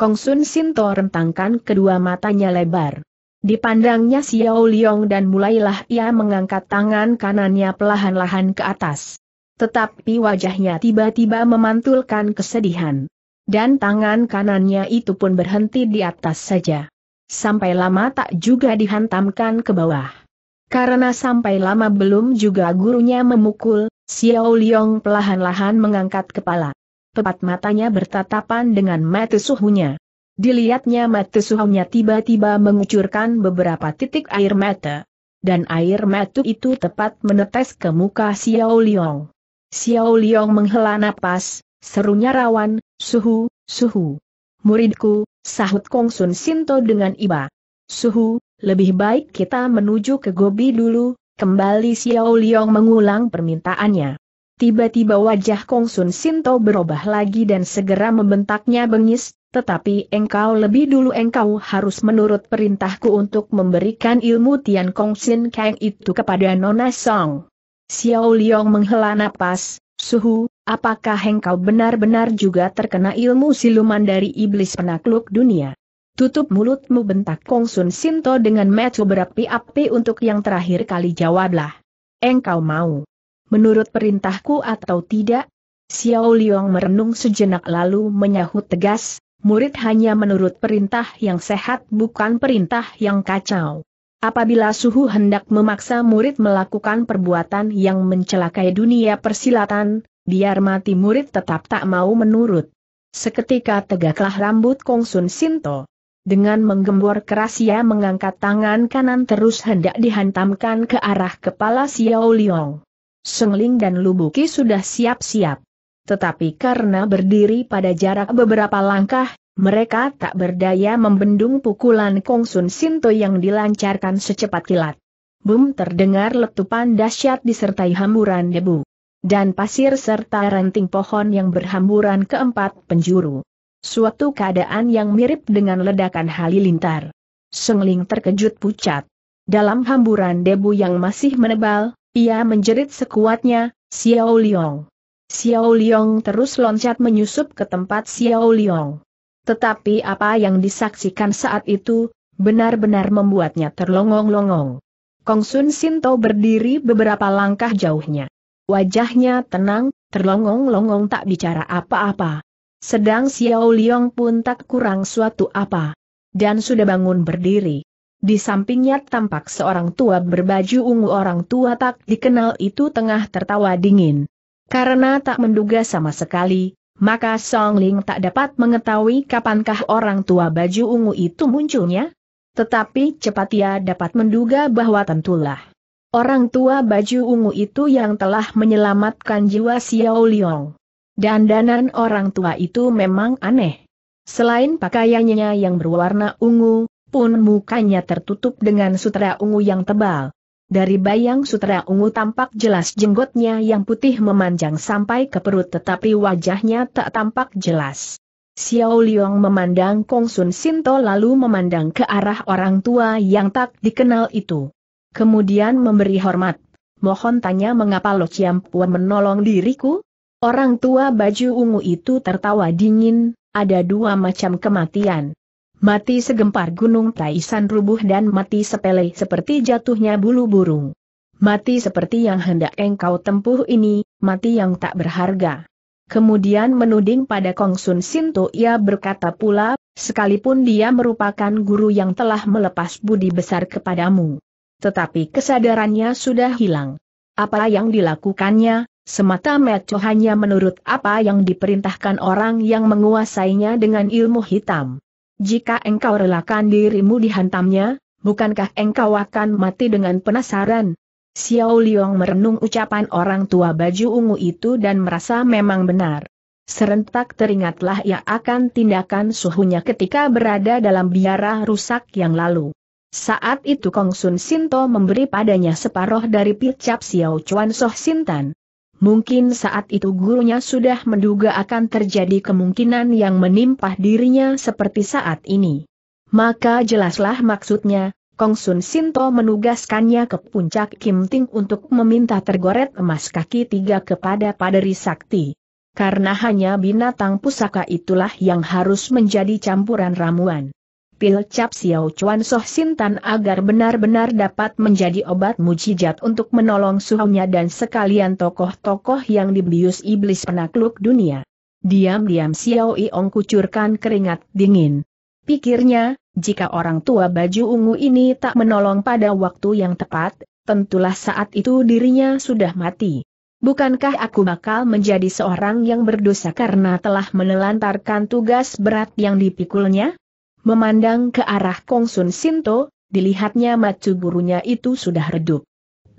Sun Sinto rentangkan kedua matanya lebar. Dipandangnya Xiao Liong dan mulailah ia mengangkat tangan kanannya pelahan-lahan ke atas. Tetapi wajahnya tiba-tiba memantulkan kesedihan. Dan tangan kanannya itu pun berhenti di atas saja. Sampai lama tak juga dihantamkan ke bawah. Karena sampai lama belum juga gurunya memukul, Xiao Liong pelahan-lahan mengangkat kepala. Tepat matanya bertatapan dengan mata suhunya. Dilihatnya mata suhunya tiba-tiba mengucurkan beberapa titik air mata. Dan air mata itu tepat menetes ke muka Xiao Liong. Xiao Liong menghela napas, serunya rawan, suhu, suhu. Muridku, sahut Kong Sun Sinto dengan iba. Suhu, lebih baik kita menuju ke Gobi dulu, kembali Xiao Liang mengulang permintaannya. Tiba-tiba wajah Kong Sun Sinto berubah lagi dan segera membentaknya bengis, tetapi engkau lebih dulu engkau harus menurut perintahku untuk memberikan ilmu Tian Kong Xin Kang itu kepada Nona Song. Xiao Liang menghela napas, suhu, apakah engkau benar-benar juga terkena ilmu siluman dari iblis penakluk dunia? Tutup mulutmu bentak Kong Sun Sinto dengan metu berapi-api untuk yang terakhir kali jawablah. Engkau mau. Menurut perintahku atau tidak? Xiao Liang merenung sejenak lalu menyahut tegas, murid hanya menurut perintah yang sehat bukan perintah yang kacau. Apabila suhu hendak memaksa murid melakukan perbuatan yang mencelakai dunia persilatan, biar mati murid tetap tak mau menurut. Seketika tegaklah rambut Kong Sun Sinto. Dengan menggembor keras ia mengangkat tangan kanan terus hendak dihantamkan ke arah kepala Xiao Liang. Sengling dan Lubuki sudah siap-siap. Tetapi karena berdiri pada jarak beberapa langkah, mereka tak berdaya membendung pukulan Kong Sun Sinto yang dilancarkan secepat kilat. Bum terdengar letupan dahsyat disertai hamburan debu dan pasir serta ranting pohon yang berhamburan keempat penjuru. Suatu keadaan yang mirip dengan ledakan halilintar. Sengling terkejut pucat. Dalam hamburan debu yang masih menebal, ia menjerit sekuatnya, Xiao Liong. Xiao Liong terus loncat menyusup ke tempat Xiao Liong. Tetapi apa yang disaksikan saat itu, benar-benar membuatnya terlongong-longong. Kong Sun Sinto berdiri beberapa langkah jauhnya. Wajahnya tenang, terlongong-longong tak bicara apa-apa. Sedang Xiao Liang pun tak kurang suatu apa. Dan sudah bangun berdiri. Di sampingnya tampak seorang tua berbaju ungu orang tua tak dikenal itu tengah tertawa dingin. Karena tak menduga sama sekali, maka Song Ling tak dapat mengetahui kapankah orang tua baju ungu itu munculnya. Tetapi cepat ia dapat menduga bahwa tentulah. Orang tua baju ungu itu yang telah menyelamatkan jiwa Xiao Liang. Dandanan orang tua itu memang aneh. Selain pakaiannya yang berwarna ungu, pun mukanya tertutup dengan sutra ungu yang tebal. Dari bayang sutra ungu tampak jelas jenggotnya yang putih memanjang sampai ke perut tetapi wajahnya tak tampak jelas. Xiao Liang memandang Kong Sun Sinto lalu memandang ke arah orang tua yang tak dikenal itu. Kemudian memberi hormat. Mohon tanya mengapa Lo Chiam Puan menolong diriku? Orang tua baju ungu itu tertawa dingin, ada dua macam kematian. Mati segempar gunung Taisan rubuh dan mati sepele seperti jatuhnya bulu burung. Mati seperti yang hendak engkau tempuh ini, mati yang tak berharga. Kemudian menuding pada Kong Kongsun Sinto ia berkata pula, sekalipun dia merupakan guru yang telah melepas budi besar kepadamu. Tetapi kesadarannya sudah hilang. Apa yang dilakukannya, Semata-mata hanya menurut apa yang diperintahkan orang yang menguasainya dengan ilmu hitam. Jika engkau relakan dirimu dihantamnya, bukankah engkau akan mati dengan penasaran? Xiao Liang merenung ucapan orang tua baju ungu itu dan merasa memang benar. Serentak teringatlah ia akan tindakan suhunya ketika berada dalam biara rusak yang lalu. Saat itu Kong Sun Sinto memberi padanya separoh dari picap Xiao Chuan Soh Sintan. Mungkin saat itu gurunya sudah menduga akan terjadi kemungkinan yang menimpa dirinya seperti saat ini. Maka jelaslah maksudnya, Kong Sun Sinto menugaskannya ke puncak Kim Ting untuk meminta tergoret emas kaki tiga kepada Paderi Sakti. Karena hanya binatang pusaka itulah yang harus menjadi campuran ramuan. Pil cap Xiao Chuan Soh Sintan agar benar-benar dapat menjadi obat mujizat untuk menolong suhunya dan sekalian tokoh-tokoh yang dibius iblis penakluk dunia. Diam-diam Xiao Iong kucurkan keringat dingin. Pikirnya, jika orang tua baju ungu ini tak menolong pada waktu yang tepat, tentulah saat itu dirinya sudah mati. Bukankah aku bakal menjadi seorang yang berdosa karena telah menelantarkan tugas berat yang dipikulnya? Memandang ke arah Kongsun Sinto, dilihatnya macu burunya itu sudah redup.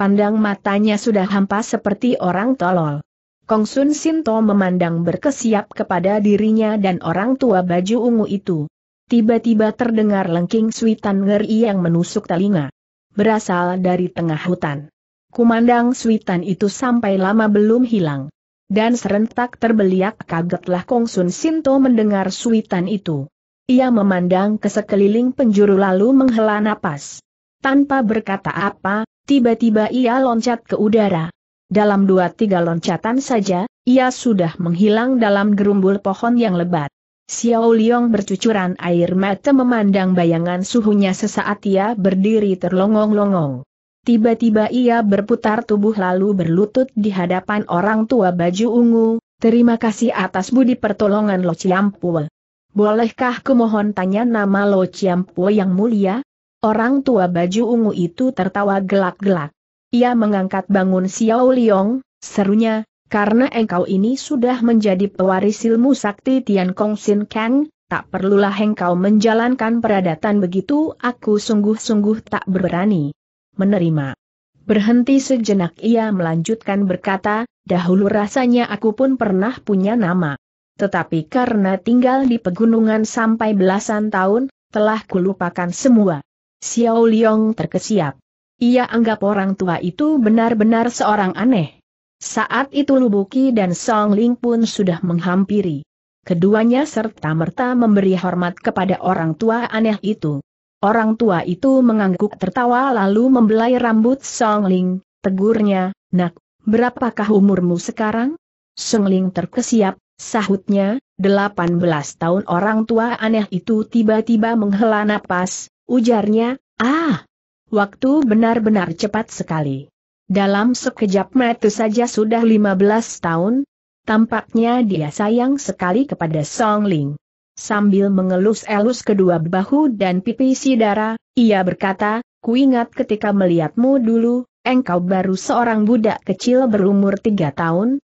Pandang matanya sudah hampa seperti orang tolol. Kongsun Sinto memandang berkesiap kepada dirinya dan orang tua baju ungu itu. Tiba-tiba terdengar lengking suitan ngeri yang menusuk telinga. Berasal dari tengah hutan. Kumandang suitan itu sampai lama belum hilang. Dan serentak terbeliak kagetlah Kongsun Sinto mendengar suitan itu. Ia memandang ke sekeliling penjuru lalu menghela napas. Tanpa berkata apa, tiba-tiba ia loncat ke udara. Dalam dua tiga loncatan saja, ia sudah menghilang dalam gerumbul pohon yang lebat. Xiao Liang bercucuran air mata memandang bayangan suhunya sesaat ia berdiri terlongong-longong. Tiba-tiba ia berputar tubuh lalu berlutut di hadapan orang tua baju ungu, terima kasih atas budi pertolongan Lo Ciampul. Bolehkah kumohon tanya nama Lo Chiampo yang mulia? Orang tua baju ungu itu tertawa gelak-gelak. Ia mengangkat bangun Xiao Liong, serunya, karena engkau ini sudah menjadi pewaris ilmu sakti Tian Kong Sin Kang, tak perlulah engkau menjalankan peradatan begitu aku sungguh-sungguh tak berani menerima. Berhenti sejenak ia melanjutkan berkata, dahulu rasanya aku pun pernah punya nama tetapi karena tinggal di pegunungan sampai belasan tahun, telah kulupakan semua. Xiao Liong terkesiap. Ia anggap orang tua itu benar-benar seorang aneh. Saat itu Lubuki dan Song Ling pun sudah menghampiri. Keduanya serta-merta memberi hormat kepada orang tua aneh itu. Orang tua itu mengangguk tertawa lalu membelai rambut Song Ling, tegurnya, nak, berapakah umurmu sekarang? Song Ling terkesiap, Sahutnya, delapan belas tahun orang tua aneh itu tiba-tiba menghela napas, ujarnya, ah! Waktu benar-benar cepat sekali. Dalam sekejap mata saja sudah lima belas tahun, tampaknya dia sayang sekali kepada Song Ling. Sambil mengelus-elus kedua bahu dan pipi si darah, ia berkata, kuingat ketika melihatmu dulu, engkau baru seorang budak kecil berumur tiga tahun,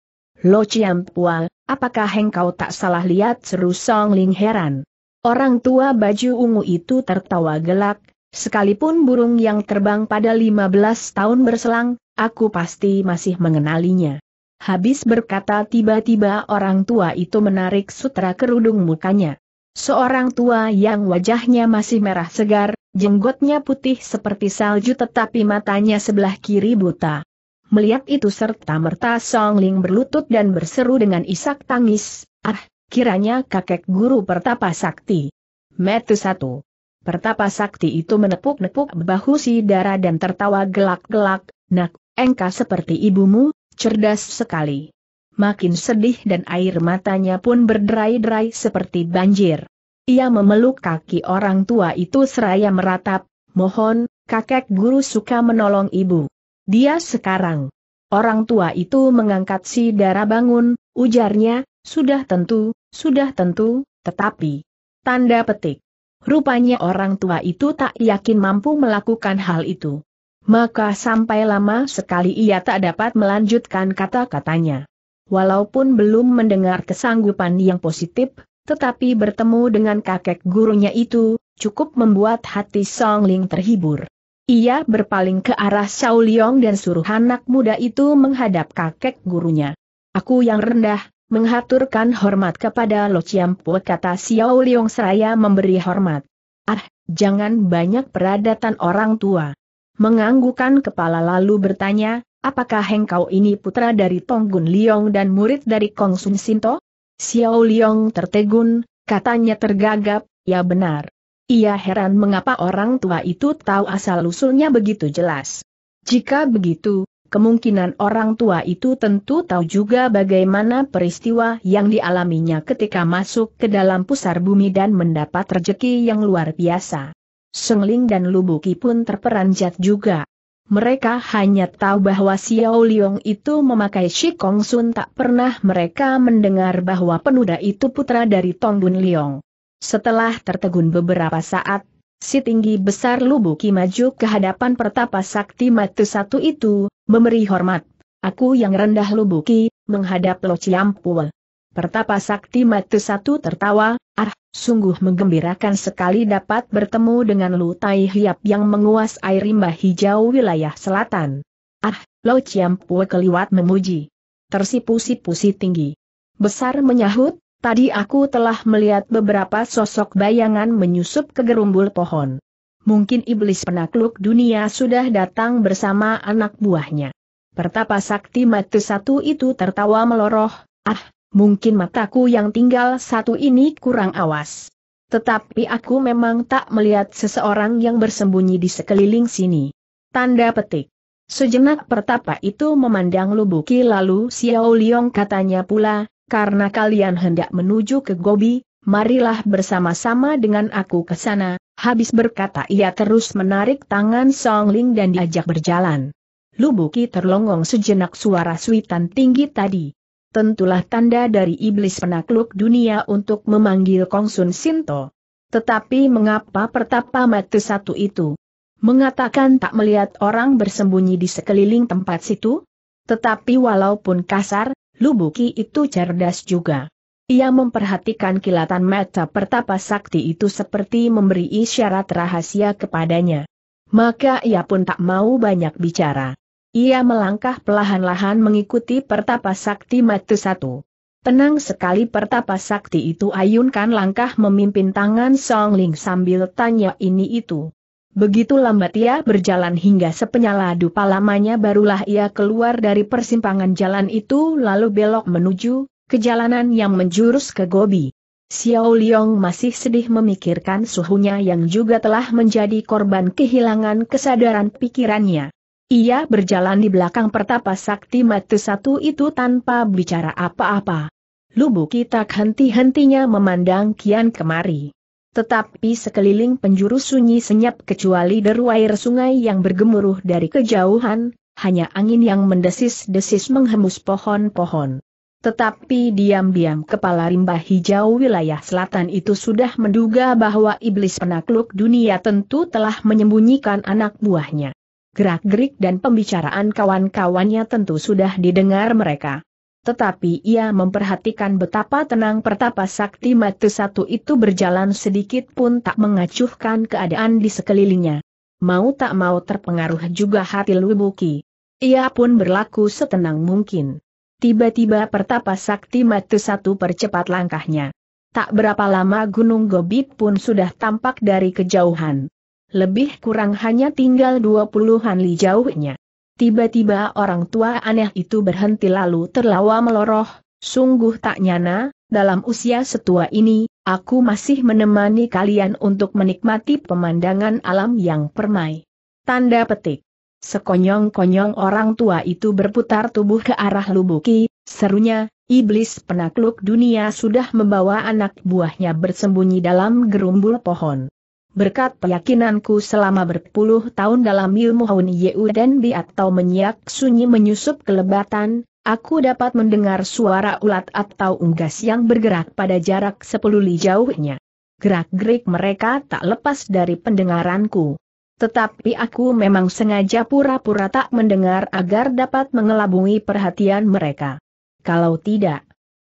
Lo Chiam Pua, apakah engkau tak salah lihat seru Song Ling heran. Orang tua baju ungu itu tertawa gelak, sekalipun burung yang terbang pada 15 tahun berselang, aku pasti masih mengenalinya. Habis berkata tiba-tiba orang tua itu menarik sutra kerudung mukanya. Seorang tua yang wajahnya masih merah segar, jenggotnya putih seperti salju tetapi matanya sebelah kiri buta. Melihat itu serta-merta Song Ling berlutut dan berseru dengan isak tangis, ah, kiranya kakek guru pertapa sakti. Metu satu. Pertapa sakti itu menepuk-nepuk bahu si darah dan tertawa gelak-gelak, nak, engkau seperti ibumu, cerdas sekali. Makin sedih dan air matanya pun berderai-derai seperti banjir. Ia memeluk kaki orang tua itu seraya meratap, mohon, kakek guru suka menolong ibu. Dia sekarang. Orang tua itu mengangkat si darah bangun, ujarnya, sudah tentu, sudah tentu, tetapi. Tanda petik. Rupanya orang tua itu tak yakin mampu melakukan hal itu. Maka sampai lama sekali ia tak dapat melanjutkan kata-katanya. Walaupun belum mendengar kesanggupan yang positif, tetapi bertemu dengan kakek gurunya itu, cukup membuat hati Song Ling terhibur. Ia berpaling ke arah Xiao Liang dan suruh anak muda itu menghadap kakek gurunya. Aku yang rendah, menghaturkan hormat kepada Lo Chiampu kata Xiao Liang. seraya memberi hormat. Ah, jangan banyak peradatan orang tua. Menganggukan kepala lalu bertanya, apakah engkau ini putra dari Tonggun Liong dan murid dari Kong Sun Sinto? Xiao Liong tertegun, katanya tergagap, ya benar. Ia heran mengapa orang tua itu tahu asal-usulnya begitu jelas. Jika begitu, kemungkinan orang tua itu tentu tahu juga bagaimana peristiwa yang dialaminya ketika masuk ke dalam pusar bumi dan mendapat rejeki yang luar biasa. Sengling dan Lubuki pun terperanjat juga. Mereka hanya tahu bahwa Xiao Liong itu memakai Shikong Sun tak pernah mereka mendengar bahwa penuda itu putra dari Tong Bun Liong. Setelah tertegun beberapa saat, si tinggi besar Lubuki maju ke hadapan pertapa sakti matu satu itu, memberi hormat. Aku yang rendah Lubuki, menghadap Lo Ciampul. Pertapa Sakti Matu Satu tertawa, ah, sungguh menggembirakan sekali dapat bertemu dengan Lu Tai Hiap yang menguas air rimba hijau wilayah selatan. Ah, Lo ciampul keliwat memuji. Tersipu-sipu si tinggi. Besar menyahut, Tadi aku telah melihat beberapa sosok bayangan menyusup ke gerumbul pohon. Mungkin iblis penakluk dunia sudah datang bersama anak buahnya. Pertapa sakti mati satu itu tertawa meloroh, ah, mungkin mataku yang tinggal satu ini kurang awas. Tetapi aku memang tak melihat seseorang yang bersembunyi di sekeliling sini. Tanda petik. Sejenak pertapa itu memandang Lubuki lalu Xiao Liong katanya pula, karena kalian hendak menuju ke Gobi, marilah bersama-sama dengan aku ke sana, habis berkata ia terus menarik tangan Song Ling dan diajak berjalan. Lubuki terlongong sejenak suara suitan tinggi tadi. Tentulah tanda dari iblis penakluk dunia untuk memanggil Kong Sun Sinto. Tetapi mengapa pertapa mati satu itu? Mengatakan tak melihat orang bersembunyi di sekeliling tempat situ? Tetapi walaupun kasar, Lubuki itu cerdas juga. Ia memperhatikan kilatan mata pertapa sakti itu seperti memberi isyarat rahasia kepadanya. Maka ia pun tak mau banyak bicara. Ia melangkah perlahan-lahan mengikuti pertapa sakti mata satu. Tenang sekali pertapa sakti itu ayunkan langkah memimpin tangan Song Ling sambil tanya ini itu. Begitu lambat ia berjalan hingga sepenyala dupa lamanya barulah ia keluar dari persimpangan jalan itu lalu belok menuju ke jalanan yang menjurus ke Gobi. Xiao Liang masih sedih memikirkan suhunya yang juga telah menjadi korban kehilangan kesadaran pikirannya. Ia berjalan di belakang pertapa sakti matu satu itu tanpa bicara apa-apa. Lubu kita henti-hentinya memandang kian kemari. Tetapi sekeliling penjuru sunyi senyap kecuali deru air sungai yang bergemuruh dari kejauhan, hanya angin yang mendesis-desis menghembus pohon-pohon. Tetapi diam-diam kepala rimba hijau wilayah selatan itu sudah menduga bahwa iblis penakluk dunia tentu telah menyembunyikan anak buahnya. Gerak-gerik dan pembicaraan kawan-kawannya tentu sudah didengar mereka tetapi ia memperhatikan betapa tenang pertapa sakti matu satu itu berjalan sedikit pun tak mengacuhkan keadaan di sekelilingnya. Mau tak mau terpengaruh juga hati Lubuki. Ia pun berlaku setenang mungkin. Tiba-tiba pertapa sakti matu satu percepat langkahnya. Tak berapa lama Gunung Gobit pun sudah tampak dari kejauhan. Lebih kurang hanya tinggal dua puluhan li jauhnya. Tiba-tiba orang tua aneh itu berhenti lalu terlawa meloroh, sungguh tak nyana, dalam usia setua ini, aku masih menemani kalian untuk menikmati pemandangan alam yang permai. Tanda petik. Sekonyong-konyong orang tua itu berputar tubuh ke arah Lubuki, serunya, iblis penakluk dunia sudah membawa anak buahnya bersembunyi dalam gerumbul pohon. Berkat keyakinanku selama berpuluh tahun dalam ilmu Hun Yeu dan Bi atau menyiak sunyi menyusup kelebatan, aku dapat mendengar suara ulat atau unggas yang bergerak pada jarak sepuluh li jauhnya. Gerak-gerik mereka tak lepas dari pendengaranku. Tetapi aku memang sengaja pura-pura tak mendengar agar dapat mengelabui perhatian mereka. Kalau tidak,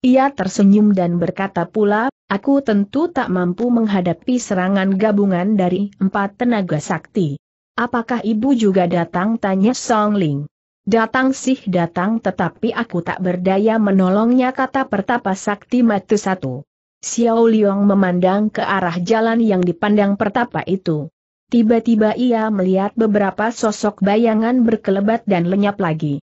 ia tersenyum dan berkata pula, aku tentu tak mampu menghadapi serangan gabungan dari empat tenaga sakti. Apakah ibu juga datang tanya Song Ling? Datang sih datang tetapi aku tak berdaya menolongnya kata pertapa sakti matu satu. Xiao Liang memandang ke arah jalan yang dipandang pertapa itu. Tiba-tiba ia melihat beberapa sosok bayangan berkelebat dan lenyap lagi.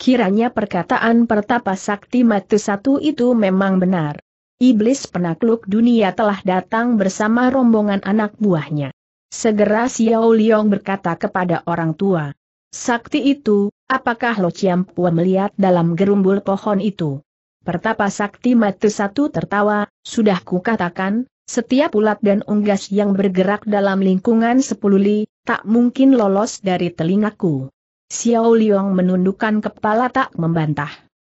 Kiranya perkataan pertapa sakti mati satu itu memang benar. Iblis penakluk dunia telah datang bersama rombongan anak buahnya. Segera Xiao Liong berkata kepada orang tua. Sakti itu, apakah Lo Pua melihat dalam gerumbul pohon itu? Pertapa sakti mati satu tertawa, sudah kukatakan, setiap ulat dan unggas yang bergerak dalam lingkungan sepuluh li, tak mungkin lolos dari telingaku. Xiao Liang menundukkan kepala tak membantah.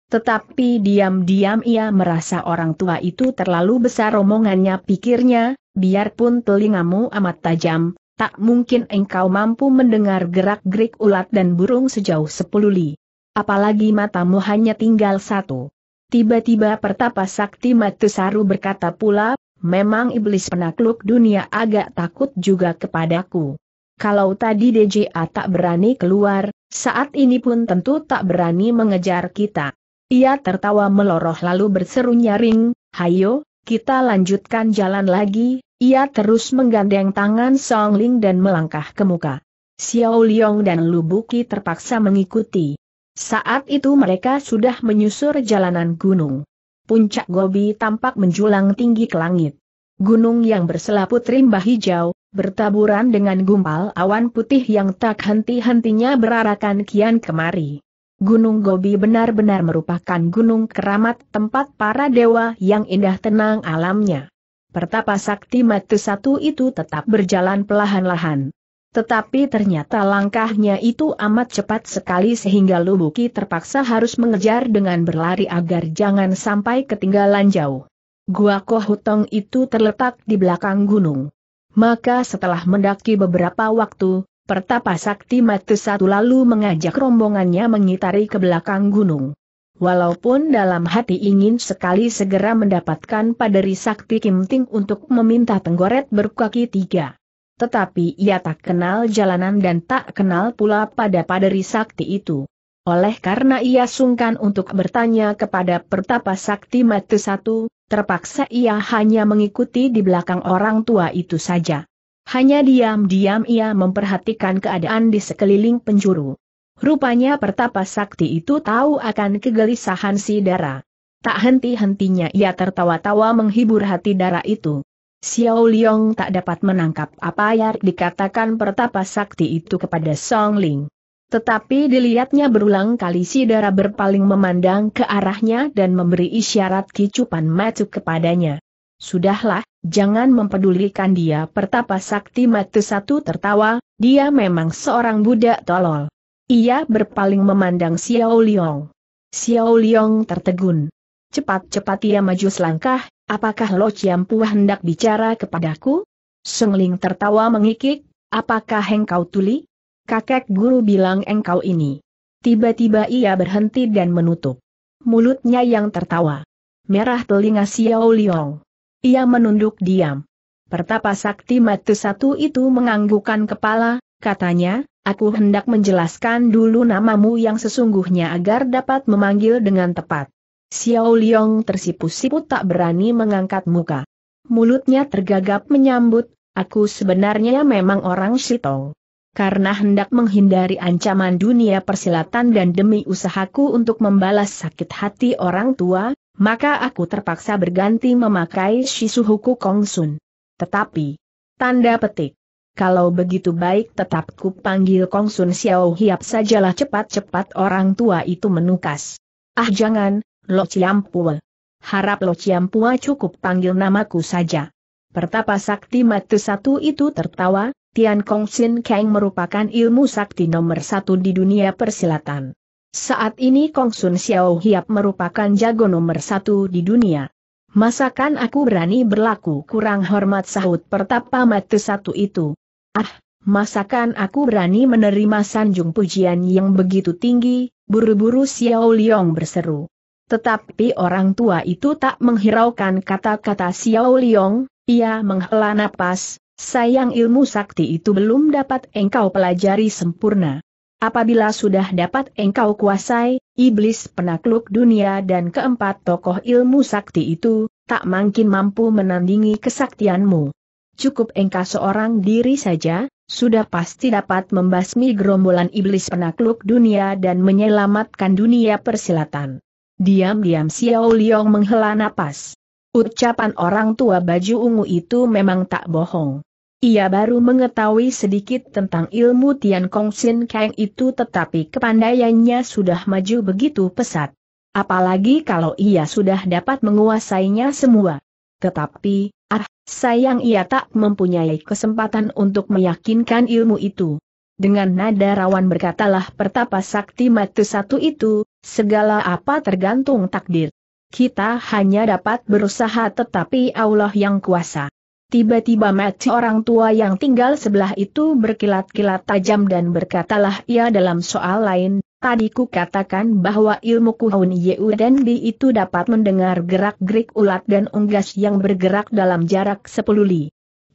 Tetapi diam-diam ia merasa orang tua itu terlalu besar omongannya pikirnya, biarpun telingamu amat tajam, tak mungkin engkau mampu mendengar gerak-gerik ulat dan burung sejauh sepuluh li. Apalagi matamu hanya tinggal satu. Tiba-tiba pertapa sakti Matusaru berkata pula, memang iblis penakluk dunia agak takut juga kepadaku. Kalau tadi DJA tak berani keluar, saat ini pun tentu tak berani mengejar kita. Ia tertawa meloroh lalu berseru nyaring, hayo, kita lanjutkan jalan lagi, ia terus menggandeng tangan Song Ling dan melangkah ke muka. Xiao Liong dan Lubuki terpaksa mengikuti. Saat itu mereka sudah menyusur jalanan gunung. Puncak Gobi tampak menjulang tinggi ke langit. Gunung yang berselaput rimba hijau, bertaburan dengan gumpal awan putih yang tak henti-hentinya berarakan kian kemari. Gunung Gobi benar-benar merupakan gunung keramat tempat para dewa yang indah tenang alamnya. Pertapa Sakti mati Satu itu tetap berjalan perlahan-lahan. Tetapi ternyata langkahnya itu amat cepat sekali sehingga Lubuki terpaksa harus mengejar dengan berlari agar jangan sampai ketinggalan jauh. Gua Kohutong itu terletak di belakang gunung. Maka setelah mendaki beberapa waktu, Pertapa Sakti Mati satu lalu mengajak rombongannya mengitari ke belakang gunung. Walaupun dalam hati ingin sekali segera mendapatkan paderi Sakti Kim Ting untuk meminta tenggoret berkaki tiga. Tetapi ia tak kenal jalanan dan tak kenal pula pada paderi Sakti itu. Oleh karena ia sungkan untuk bertanya kepada Pertapa Sakti Matu Satu, terpaksa ia hanya mengikuti di belakang orang tua itu saja. Hanya diam-diam ia memperhatikan keadaan di sekeliling penjuru. Rupanya Pertapa Sakti itu tahu akan kegelisahan si Dara. Tak henti-hentinya ia tertawa-tawa menghibur hati Dara itu. Xiao Liong tak dapat menangkap apa yang dikatakan Pertapa Sakti itu kepada Song Ling. Tetapi dilihatnya berulang kali si darah berpaling memandang ke arahnya dan memberi isyarat kicupan matu kepadanya. Sudahlah, jangan mempedulikan dia pertapa sakti matu satu tertawa, dia memang seorang budak tolol. Ia berpaling memandang Xiao Liong. Xiao Liong tertegun. Cepat-cepat ia maju selangkah, apakah Lo Chiampu hendak bicara kepadaku? Sengling tertawa mengikik, apakah engkau tuli? kakek guru bilang engkau ini. Tiba-tiba ia berhenti dan menutup mulutnya yang tertawa. Merah telinga Xiao Liong. Ia menunduk diam. Pertapa Sakti Matu Satu itu menganggukkan kepala, katanya, aku hendak menjelaskan dulu namamu yang sesungguhnya agar dapat memanggil dengan tepat. Xiao Liong tersipu-sipu tak berani mengangkat muka. Mulutnya tergagap menyambut, aku sebenarnya memang orang Shitong karena hendak menghindari ancaman dunia persilatan dan demi usahaku untuk membalas sakit hati orang tua, maka aku terpaksa berganti memakai Shisuhuku Kongsun. Tetapi, tanda petik. Kalau begitu baik tetap ku panggil Kongsun Xiao Hiap sajalah cepat-cepat orang tua itu menukas. Ah jangan, Lo Ciampua. Harap Lo Ciampua cukup panggil namaku saja. Pertapa Sakti Matu satu itu tertawa, Tian Kong Sin Kang merupakan ilmu sakti nomor satu di dunia persilatan. Saat ini Kong Sun Xiao Hiap merupakan jago nomor satu di dunia. Masakan aku berani berlaku kurang hormat sahut pertapa mati satu itu. Ah, masakan aku berani menerima sanjung pujian yang begitu tinggi, buru-buru Xiao Liong berseru. Tetapi orang tua itu tak menghiraukan kata-kata Xiao Liong, ia menghela napas, Sayang ilmu sakti itu belum dapat engkau pelajari sempurna. Apabila sudah dapat engkau kuasai, iblis penakluk dunia dan keempat tokoh ilmu sakti itu, tak makin mampu menandingi kesaktianmu. Cukup engkau seorang diri saja, sudah pasti dapat membasmi gerombolan iblis penakluk dunia dan menyelamatkan dunia persilatan. Diam-diam Xiao Liang menghela napas. Ucapan orang tua baju ungu itu memang tak bohong. Ia baru mengetahui sedikit tentang ilmu Tian Kong Sin Kang itu tetapi kepandaiannya sudah maju begitu pesat. Apalagi kalau ia sudah dapat menguasainya semua. Tetapi, ah, sayang ia tak mempunyai kesempatan untuk meyakinkan ilmu itu. Dengan nada rawan berkatalah pertapa sakti matu satu itu, segala apa tergantung takdir. Kita hanya dapat berusaha tetapi Allah yang kuasa. Tiba-tiba mati orang tua yang tinggal sebelah itu berkilat-kilat tajam dan berkatalah ia dalam soal lain, tadi ku katakan bahwa ilmu kuhun Yeu dan Bi itu dapat mendengar gerak-gerik ulat dan unggas yang bergerak dalam jarak sepuluh li.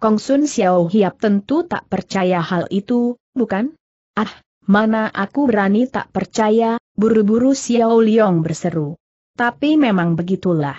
Kong Sun Xiao Hiap tentu tak percaya hal itu, bukan? Ah, mana aku berani tak percaya, buru-buru Xiao Liong berseru. Tapi memang begitulah.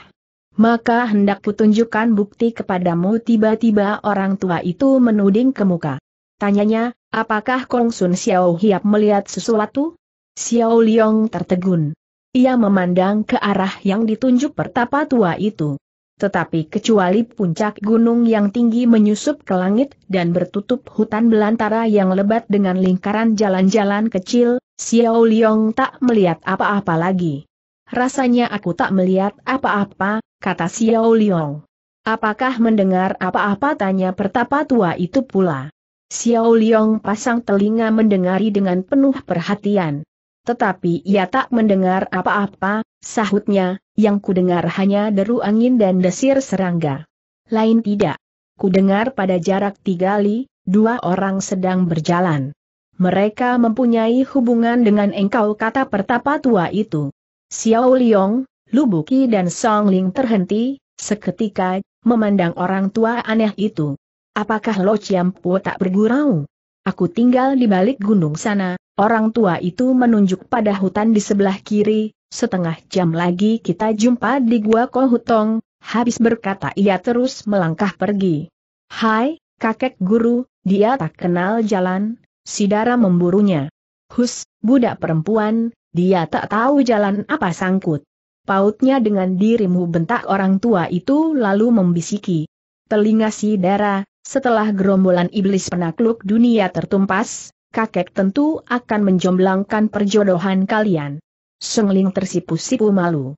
Maka hendak kutunjukkan bukti kepadamu tiba-tiba orang tua itu menuding ke muka. Tanyanya, apakah Kong Sun Xiao Hiap melihat sesuatu? Xiao Liong tertegun. Ia memandang ke arah yang ditunjuk pertapa tua itu. Tetapi kecuali puncak gunung yang tinggi menyusup ke langit dan bertutup hutan belantara yang lebat dengan lingkaran jalan-jalan kecil, Xiao Liong tak melihat apa-apa lagi. Rasanya aku tak melihat apa-apa, kata Xiao Liang. Apakah mendengar apa-apa tanya pertapa tua itu pula? Xiao Liang pasang telinga mendengari dengan penuh perhatian. Tetapi ia tak mendengar apa-apa, sahutnya, yang kudengar hanya deru angin dan desir serangga. Lain tidak. Kudengar pada jarak tiga li, dua orang sedang berjalan. Mereka mempunyai hubungan dengan engkau kata pertapa tua itu. Xiao Liang, Lubuki dan Songling terhenti, seketika, memandang orang tua aneh itu. Apakah Lo Chiampu tak bergurau? Aku tinggal di balik gunung sana, orang tua itu menunjuk pada hutan di sebelah kiri, setengah jam lagi kita jumpa di gua Kohutong, habis berkata ia terus melangkah pergi. Hai, kakek guru, dia tak kenal jalan, Sidara memburunya. Hus, budak perempuan, dia tak tahu jalan apa sangkut pautnya dengan dirimu bentak orang tua itu lalu membisiki. Telinga si Dara, setelah gerombolan iblis penakluk dunia tertumpas, kakek tentu akan menjomblangkan perjodohan kalian. Sengling tersipu-sipu malu.